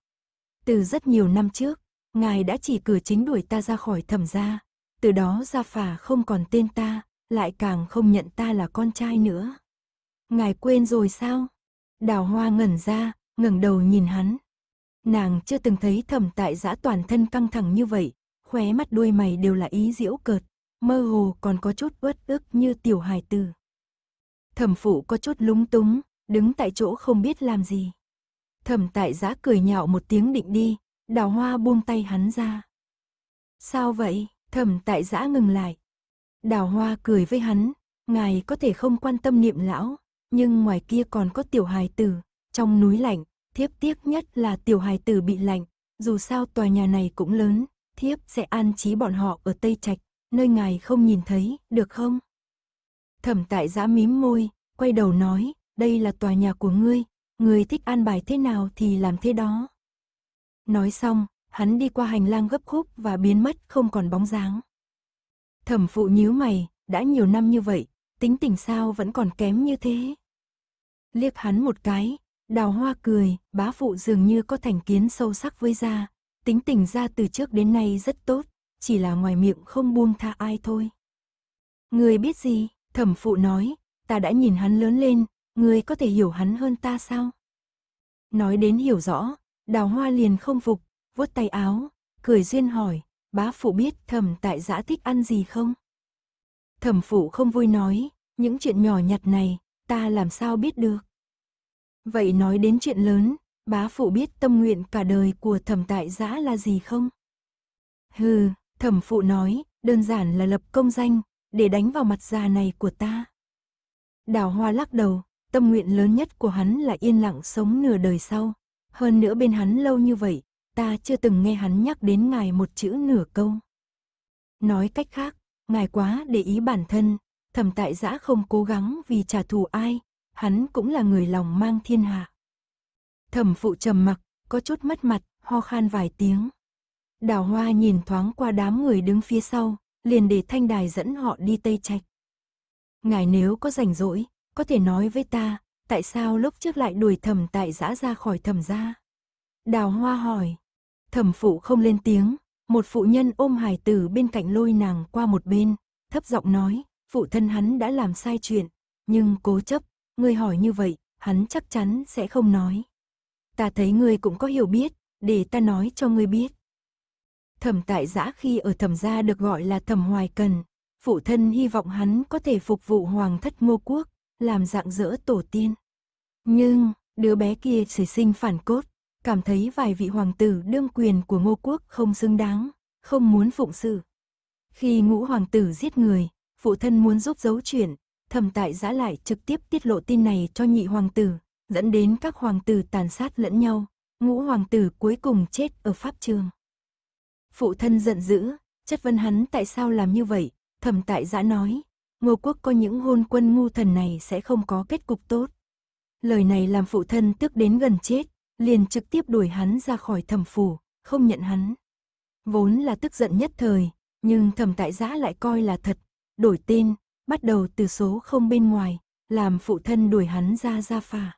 Từ rất nhiều năm trước, ngài đã chỉ cửa chính đuổi ta ra khỏi thẩm gia, từ đó gia phả không còn tên ta, lại càng không nhận ta là con trai nữa. Ngài quên rồi sao? Đào hoa ngẩn ra, ngẩng đầu nhìn hắn. Nàng chưa từng thấy thẩm tại giã toàn thân căng thẳng như vậy, khóe mắt đuôi mày đều là ý diễu cợt, mơ hồ còn có chút uất ức như tiểu hài tử. Thẩm phụ có chút lúng túng, đứng tại chỗ không biết làm gì. Thẩm tại giã cười nhạo một tiếng định đi, đào hoa buông tay hắn ra. Sao vậy? Thẩm tại giã ngừng lại. Đào hoa cười với hắn, ngài có thể không quan tâm niệm lão, nhưng ngoài kia còn có tiểu hài tử, trong núi lạnh, thiếp tiếc nhất là tiểu hài tử bị lạnh, dù sao tòa nhà này cũng lớn, thiếp sẽ an trí bọn họ ở Tây Trạch, nơi ngài không nhìn thấy, được không? Thẩm tại giã mím môi, quay đầu nói, đây là tòa nhà của ngươi, ngươi thích an bài thế nào thì làm thế đó. Nói xong, hắn đi qua hành lang gấp khúc và biến mất không còn bóng dáng. Thẩm phụ nhíu mày, đã nhiều năm như vậy, tính tình sao vẫn còn kém như thế. Liếc hắn một cái, Đào hoa cười, bá phụ dường như có thành kiến sâu sắc với gia, tính tình gia từ trước đến nay rất tốt, chỉ là ngoài miệng không buông tha ai thôi. Người biết gì, thẩm phụ nói, ta đã nhìn hắn lớn lên, người có thể hiểu hắn hơn ta sao? Nói đến hiểu rõ, đào hoa liền không phục, vuốt tay áo, cười duyên hỏi, bá phụ biết thẩm tại giã thích ăn gì không? Thẩm phụ không vui nói, những chuyện nhỏ nhặt này, ta làm sao biết được? Vậy nói đến chuyện lớn, bá phụ biết tâm nguyện cả đời của thẩm tại giã là gì không? Hừ, thẩm phụ nói, đơn giản là lập công danh, để đánh vào mặt già này của ta. Đào hoa lắc đầu, tâm nguyện lớn nhất của hắn là yên lặng sống nửa đời sau. Hơn nữa bên hắn lâu như vậy, ta chưa từng nghe hắn nhắc đến ngài một chữ nửa câu. Nói cách khác, ngài quá để ý bản thân, thẩm tại giã không cố gắng vì trả thù ai, hắn cũng là người lòng mang thiên hạ. Thẩm phụ trầm mặc, có chút mất mặt, ho khan vài tiếng. Đào hoa nhìn thoáng qua đám người đứng phía sau, liền để thanh đài dẫn họ đi Tây Trạch. Ngài nếu có rảnh rỗi, có thể nói với ta, tại sao lúc trước lại đuổi thẩm tại giã ra khỏi thẩm gia? Đào hoa hỏi. Thẩm phụ không lên tiếng, một phụ nhân ôm hài tử bên cạnh lôi nàng qua một bên, thấp giọng nói, phụ thân hắn đã làm sai chuyện, nhưng cố chấp ngươi hỏi như vậy, hắn chắc chắn sẽ không nói. Ta thấy ngươi cũng có hiểu biết, để ta nói cho ngươi biết. Thẩm tại giã khi ở thẩm gia được gọi là thẩm hoài cần, phụ thân hy vọng hắn có thể phục vụ hoàng thất ngô quốc, làm dạng dỡ tổ tiên. Nhưng, đứa bé kia chỉ sinh phản cốt, cảm thấy vài vị hoàng tử đương quyền của ngô quốc không xứng đáng, không muốn phụng sự. Khi ngũ hoàng tử giết người, phụ thân muốn giúp giấu chuyện, thẩm tại giã lại trực tiếp tiết lộ tin này cho nhị hoàng tử, dẫn đến các hoàng tử tàn sát lẫn nhau, ngũ hoàng tử cuối cùng chết ở pháp trường. Phụ thân giận dữ, chất vấn hắn tại sao làm như vậy, thẩm tại giã nói, ngô quốc có những hôn quân ngu thần này sẽ không có kết cục tốt. Lời này làm phụ thân tức đến gần chết, liền trực tiếp đuổi hắn ra khỏi thẩm phủ, không nhận hắn. Vốn là tức giận nhất thời, nhưng thẩm tại giã lại coi là thật, đổi tên, bắt đầu từ số không bên ngoài, làm phụ thân đuổi hắn ra ra phả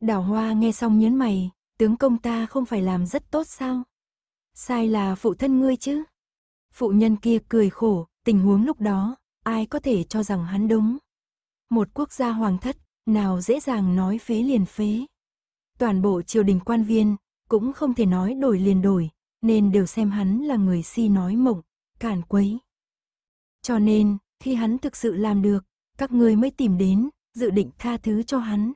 Đào hoa nghe xong nhớn mày, tướng công ta không phải làm rất tốt sao? Sai là phụ thân ngươi chứ? Phụ nhân kia cười khổ, tình huống lúc đó, ai có thể cho rằng hắn đúng? Một quốc gia hoàng thất, nào dễ dàng nói phế liền phế. Toàn bộ triều đình quan viên, cũng không thể nói đổi liền đổi, nên đều xem hắn là người si nói mộng, cản quấy. Cho nên, khi hắn thực sự làm được, các ngươi mới tìm đến, dự định tha thứ cho hắn.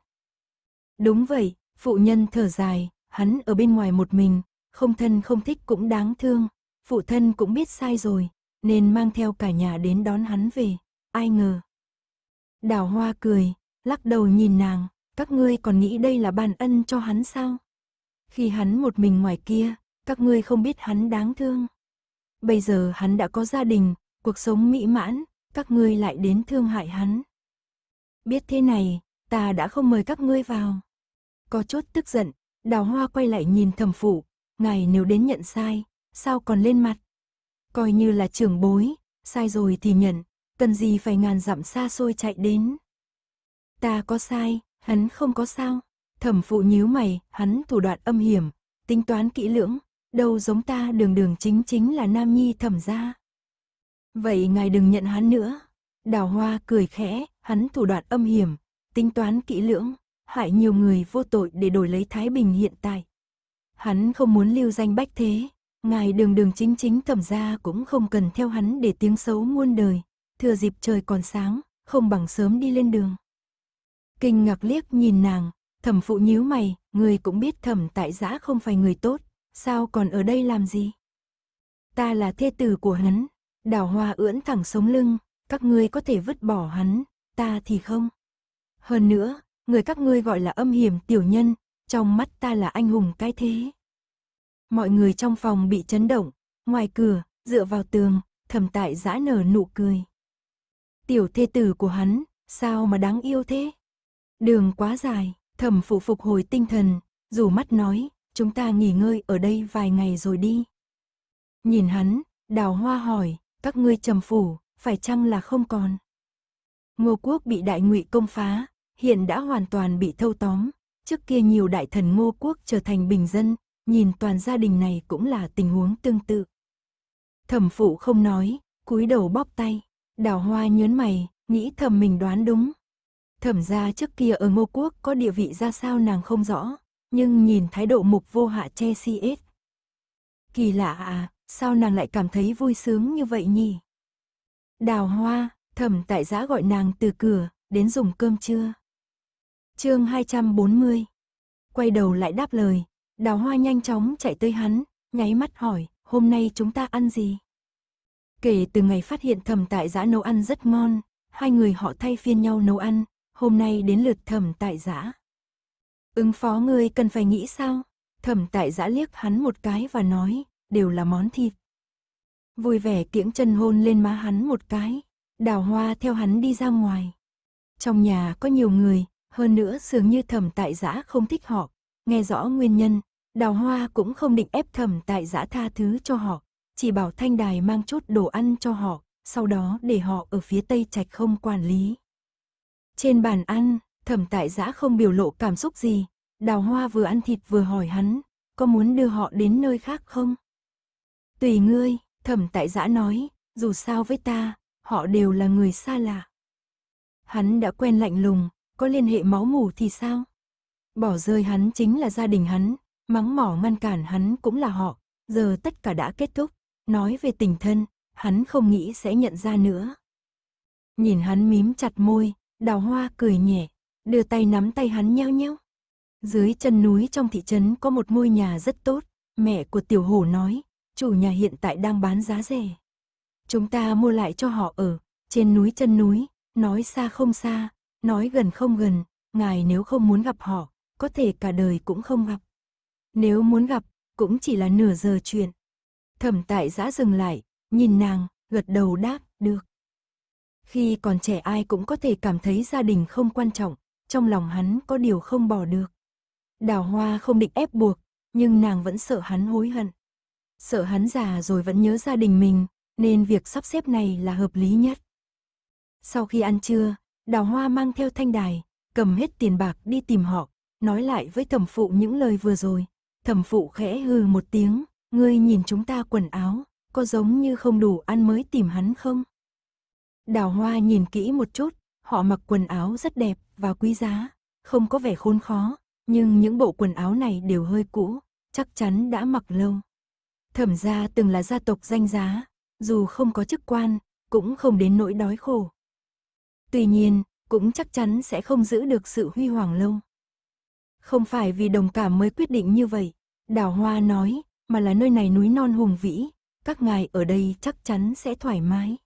Đúng vậy, phụ nhân thở dài, hắn ở bên ngoài một mình, không thân không thích cũng đáng thương, phụ thân cũng biết sai rồi, nên mang theo cả nhà đến đón hắn về, ai ngờ. Đào hoa cười, lắc đầu nhìn nàng, các ngươi còn nghĩ đây là ban ân cho hắn sao? Khi hắn một mình ngoài kia, các ngươi không biết hắn đáng thương. Bây giờ hắn đã có gia đình, cuộc sống mỹ mãn, các ngươi lại đến thương hại hắn. Biết thế này, ta đã không mời các ngươi vào. Có chút tức giận, đào hoa quay lại nhìn thẩm phụ. ngài nếu đến nhận sai, sao còn lên mặt? Coi như là trưởng bối, sai rồi thì nhận, cần gì phải ngàn dặm xa xôi chạy đến. Ta có sai, hắn không có sao. Thẩm phụ nhíu mày, hắn thủ đoạn âm hiểm, tính toán kỹ lưỡng, đâu giống ta đường đường chính chính là nam nhi thẩm gia. Vậy ngài đừng nhận hắn nữa. Đào hoa cười khẽ, hắn thủ đoạn âm hiểm, tính toán kỹ lưỡng, hại nhiều người vô tội để đổi lấy Thái Bình hiện tại. Hắn không muốn lưu danh bách thế, ngài đường đường chính chính thẩm ra cũng không cần theo hắn để tiếng xấu muôn đời, thừa dịp trời còn sáng, không bằng sớm đi lên đường. Kinh ngạc liếc nhìn nàng, thẩm phụ nhíu mày, người cũng biết thẩm tại giã không phải người tốt, sao còn ở đây làm gì? Ta là thê tử của hắn, Đào hoa ưỡn thẳng sống lưng, các ngươi có thể vứt bỏ hắn, ta thì không. Hơn nữa, người các ngươi gọi là âm hiểm tiểu nhân, trong mắt ta là anh hùng cái thế. Mọi người trong phòng bị chấn động, ngoài cửa, dựa vào tường, thầm tại giã nở nụ cười. Tiểu thê tử của hắn, sao mà đáng yêu thế? Đường quá dài, thầm phụ phục hồi tinh thần, dù mắt nói, chúng ta nghỉ ngơi ở đây vài ngày rồi đi. Nhìn hắn, đào hoa hỏi, các ngươi trầm phủ, phải chăng là không còn? Ngô quốc bị đại ngụy công phá, hiện đã hoàn toàn bị thâu tóm, trước kia nhiều đại thần ngô quốc trở thành bình dân, nhìn toàn gia đình này cũng là tình huống tương tự. Thẩm phụ không nói, cúi đầu bóp tay, đào hoa nhớn mày, nghĩ thầm mình đoán đúng. Thẩm gia trước kia ở ngô quốc có địa vị ra sao nàng không rõ, nhưng nhìn thái độ mục vô hạ che si ết. Kỳ lạ à, sao nàng lại cảm thấy vui sướng như vậy nhỉ? Đào hoa, thẩm tại giã gọi nàng từ cửa, đến dùng cơm trưa. chương 240 Quay đầu lại đáp lời, đào hoa nhanh chóng chạy tới hắn, nháy mắt hỏi, hôm nay chúng ta ăn gì? Kể từ ngày phát hiện thẩm tại giã nấu ăn rất ngon, hai người họ thay phiên nhau nấu ăn, hôm nay đến lượt thẩm tại giã. Ứng phó ngươi cần phải nghĩ sao? Thẩm tại giã liếc hắn một cái và nói, đều là món thịt. Vui vẻ tiễn chân hôn lên má hắn một cái, đào hoa theo hắn đi ra ngoài. Trong nhà có nhiều người, hơn nữa dường như thẩm tại giã không thích họ, nghe rõ nguyên nhân, đào hoa cũng không định ép thẩm tại giã tha thứ cho họ, chỉ bảo thanh đài mang chút đồ ăn cho họ, sau đó để họ ở phía tây trạch không quản lý. Trên bàn ăn, thẩm tại giã không biểu lộ cảm xúc gì, đào hoa vừa ăn thịt vừa hỏi hắn, có muốn đưa họ đến nơi khác không? Tùy ngươi, thẩm tại giã nói, dù sao với ta, họ đều là người xa lạ. Hắn đã quen lạnh lùng, có liên hệ máu mủ thì sao? Bỏ rơi hắn chính là gia đình hắn, mắng mỏ ngăn cản hắn cũng là họ, giờ tất cả đã kết thúc, nói về tình thân, hắn không nghĩ sẽ nhận ra nữa. Nhìn hắn mím chặt môi, đào hoa cười nhẹ, đưa tay nắm tay hắn nheo nheo. Dưới chân núi trong thị trấn có một ngôi nhà rất tốt, mẹ của tiểu hổ nói, chủ nhà hiện tại đang bán giá rẻ. Chúng ta mua lại cho họ ở, trên núi chân núi, nói xa không xa, nói gần không gần, ngài nếu không muốn gặp họ, có thể cả đời cũng không gặp. Nếu muốn gặp, cũng chỉ là nửa giờ chuyện. Thẩm tại giã dừng lại, nhìn nàng, gật đầu đáp, được. Khi còn trẻ ai cũng có thể cảm thấy gia đình không quan trọng, trong lòng hắn có điều không bỏ được. Đào hoa không định ép buộc, nhưng nàng vẫn sợ hắn hối hận sợ hắn già rồi vẫn nhớ gia đình mình, nên việc sắp xếp này là hợp lý nhất. Sau khi ăn trưa, đào hoa mang theo thanh đài, cầm hết tiền bạc đi tìm họ, nói lại với thẩm phụ những lời vừa rồi. Thẩm phụ khẽ hừ một tiếng, ngươi nhìn chúng ta quần áo, có giống như không đủ ăn mới tìm hắn không? Đào hoa nhìn kỹ một chút, họ mặc quần áo rất đẹp và quý giá, không có vẻ khôn khó, nhưng những bộ quần áo này đều hơi cũ, chắc chắn đã mặc lâu. Thẩm gia từng là gia tộc danh giá, dù không có chức quan, cũng không đến nỗi đói khổ. Tuy nhiên, cũng chắc chắn sẽ không giữ được sự huy hoàng lâu. Không phải vì đồng cảm mới quyết định như vậy, Đào Hoa nói, mà là nơi này núi non hùng vĩ, các ngài ở đây chắc chắn sẽ thoải mái.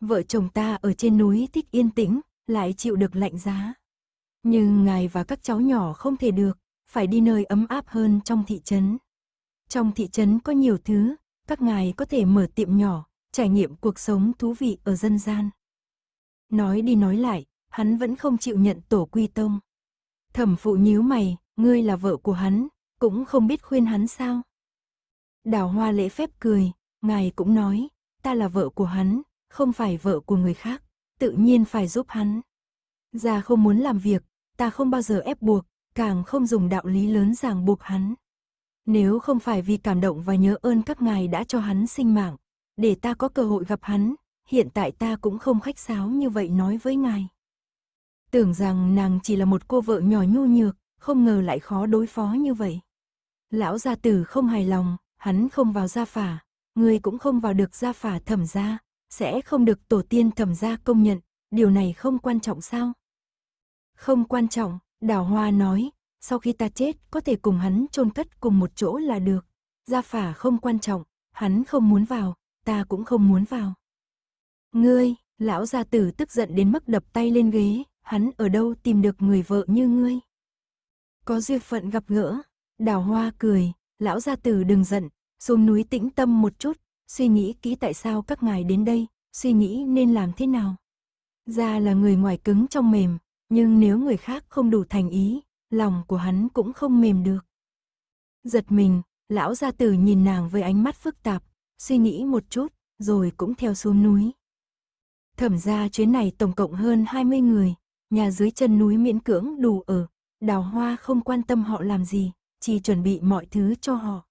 Vợ chồng ta ở trên núi thích yên tĩnh, lại chịu được lạnh giá. Nhưng ngài và các cháu nhỏ không thể được, phải đi nơi ấm áp hơn trong thị trấn. Trong thị trấn có nhiều thứ, các ngài có thể mở tiệm nhỏ, trải nghiệm cuộc sống thú vị ở dân gian. Nói đi nói lại, hắn vẫn không chịu nhận tổ quy tông. Thẩm phụ nhíu mày, ngươi là vợ của hắn, cũng không biết khuyên hắn sao. Đào hoa lễ phép cười, ngài cũng nói, ta là vợ của hắn, không phải vợ của người khác, tự nhiên phải giúp hắn. Già không muốn làm việc, ta không bao giờ ép buộc, càng không dùng đạo lý lớn ràng buộc hắn. Nếu không phải vì cảm động và nhớ ơn các ngài đã cho hắn sinh mạng, để ta có cơ hội gặp hắn, hiện tại ta cũng không khách sáo như vậy nói với ngài. Tưởng rằng nàng chỉ là một cô vợ nhỏ nhu nhược, không ngờ lại khó đối phó như vậy. Lão gia tử không hài lòng, hắn không vào gia phả, người cũng không vào được gia phả thẩm gia, sẽ không được tổ tiên thẩm gia công nhận, điều này không quan trọng sao? Không quan trọng, Đào Hoa nói, sau khi ta chết có thể cùng hắn chôn cất cùng một chỗ là được. Gia phả không quan trọng, hắn không muốn vào, ta cũng không muốn vào. Ngươi, lão gia tử tức giận đến mức đập tay lên ghế, hắn ở đâu tìm được người vợ như ngươi? Có duyên phận gặp gỡ, đào hoa cười, lão gia tử đừng giận, xuống núi tĩnh tâm một chút, suy nghĩ kỹ tại sao các ngài đến đây, suy nghĩ nên làm thế nào. gia là người ngoài cứng trong mềm, nhưng nếu người khác không đủ thành ý, lòng của hắn cũng không mềm được. Giật mình, lão gia tử nhìn nàng với ánh mắt phức tạp, suy nghĩ một chút, rồi cũng theo xuống núi. Thẩm ra chuyến này tổng cộng hơn 20 người, nhà dưới chân núi miễn cưỡng đủ ở, đào hoa không quan tâm họ làm gì, chỉ chuẩn bị mọi thứ cho họ.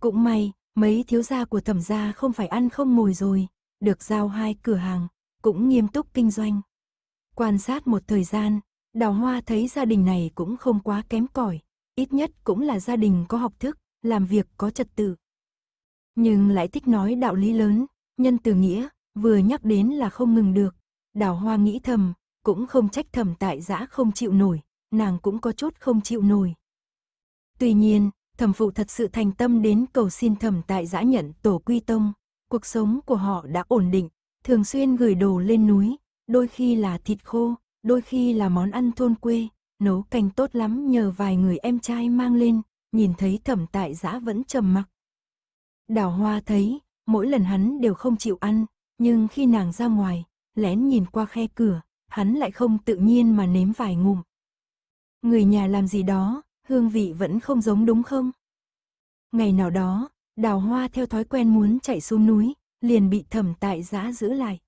Cũng may, mấy thiếu gia của thẩm gia không phải ăn không ngồi rồi, được giao hai cửa hàng, cũng nghiêm túc kinh doanh. Quan sát một thời gian, Đào Hoa thấy gia đình này cũng không quá kém cỏi, ít nhất cũng là gia đình có học thức, làm việc có trật tự. Nhưng lại thích nói đạo lý lớn, nhân từ nghĩa, vừa nhắc đến là không ngừng được. Đào Hoa nghĩ thầm, cũng không trách thầm tại giã không chịu nổi, nàng cũng có chút không chịu nổi. Tuy nhiên, thầm phụ thật sự thành tâm đến cầu xin thầm tại giã nhận tổ quy tông, cuộc sống của họ đã ổn định, thường xuyên gửi đồ lên núi, đôi khi là thịt khô, đôi khi là món ăn thôn quê, nấu canh tốt lắm nhờ vài người em trai mang lên, nhìn thấy thẩm tại giã vẫn trầm mặc. Đào hoa thấy, mỗi lần hắn đều không chịu ăn, nhưng khi nàng ra ngoài, lén nhìn qua khe cửa, hắn lại không tự nhiên mà nếm vài ngụm. Người nhà làm gì đó, hương vị vẫn không giống đúng không? Ngày nào đó, đào hoa theo thói quen muốn chạy xuống núi, liền bị thẩm tại giã giữ lại.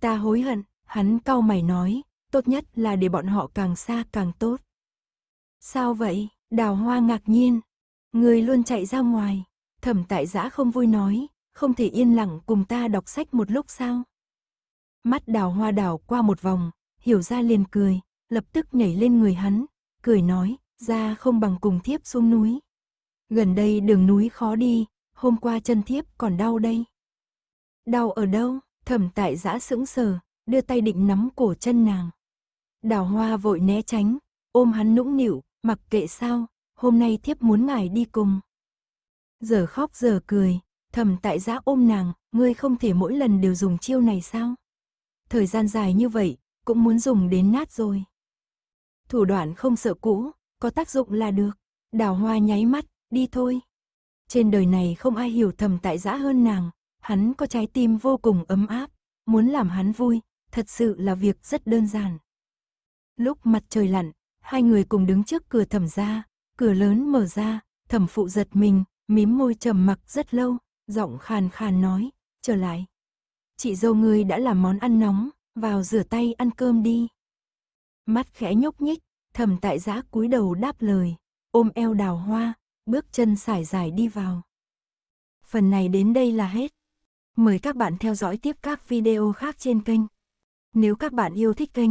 Ta hối hận, hắn cau mày nói, tốt nhất là để bọn họ càng xa càng tốt. Sao vậy? Đào hoa ngạc nhiên. Người luôn chạy ra ngoài. Thẩm tại giã không vui nói, không thể yên lặng cùng ta đọc sách một lúc sao? Mắt đào hoa đào qua một vòng, hiểu ra liền cười, lập tức nhảy lên người hắn, cười nói, ra không bằng cùng thiếp xuống núi. Gần đây đường núi khó đi, hôm qua chân thiếp còn đau đây. Đau ở đâu? Thẩm tại giã sững sờ, đưa tay định nắm cổ chân nàng. Đào hoa vội né tránh, ôm hắn nũng nịu, mặc kệ sao, hôm nay thiếp muốn ngài đi cùng. Giờ khóc giờ cười, thầm tại giã ôm nàng, ngươi không thể mỗi lần đều dùng chiêu này sao? Thời gian dài như vậy, cũng muốn dùng đến nát rồi. Thủ đoạn không sợ cũ, có tác dụng là được. Đào hoa nháy mắt, đi thôi. Trên đời này không ai hiểu thầm tại giã hơn nàng, hắn có trái tim vô cùng ấm áp, muốn làm hắn vui, thật sự là việc rất đơn giản. Lúc mặt trời lặn, hai người cùng đứng trước cửa thẩm ra, cửa lớn mở ra, thẩm phụ giật mình, mím môi trầm mặc rất lâu, giọng khàn khàn nói, trở lại. Chị dâu người đã làm món ăn nóng, vào rửa tay ăn cơm đi. Mắt khẽ nhúc nhích, thẩm tại giã cúi đầu đáp lời, ôm eo đào hoa, bước chân sải dài đi vào. Phần này đến đây là hết. Mời các bạn theo dõi tiếp các video khác trên kênh. Nếu các bạn yêu thích kênh,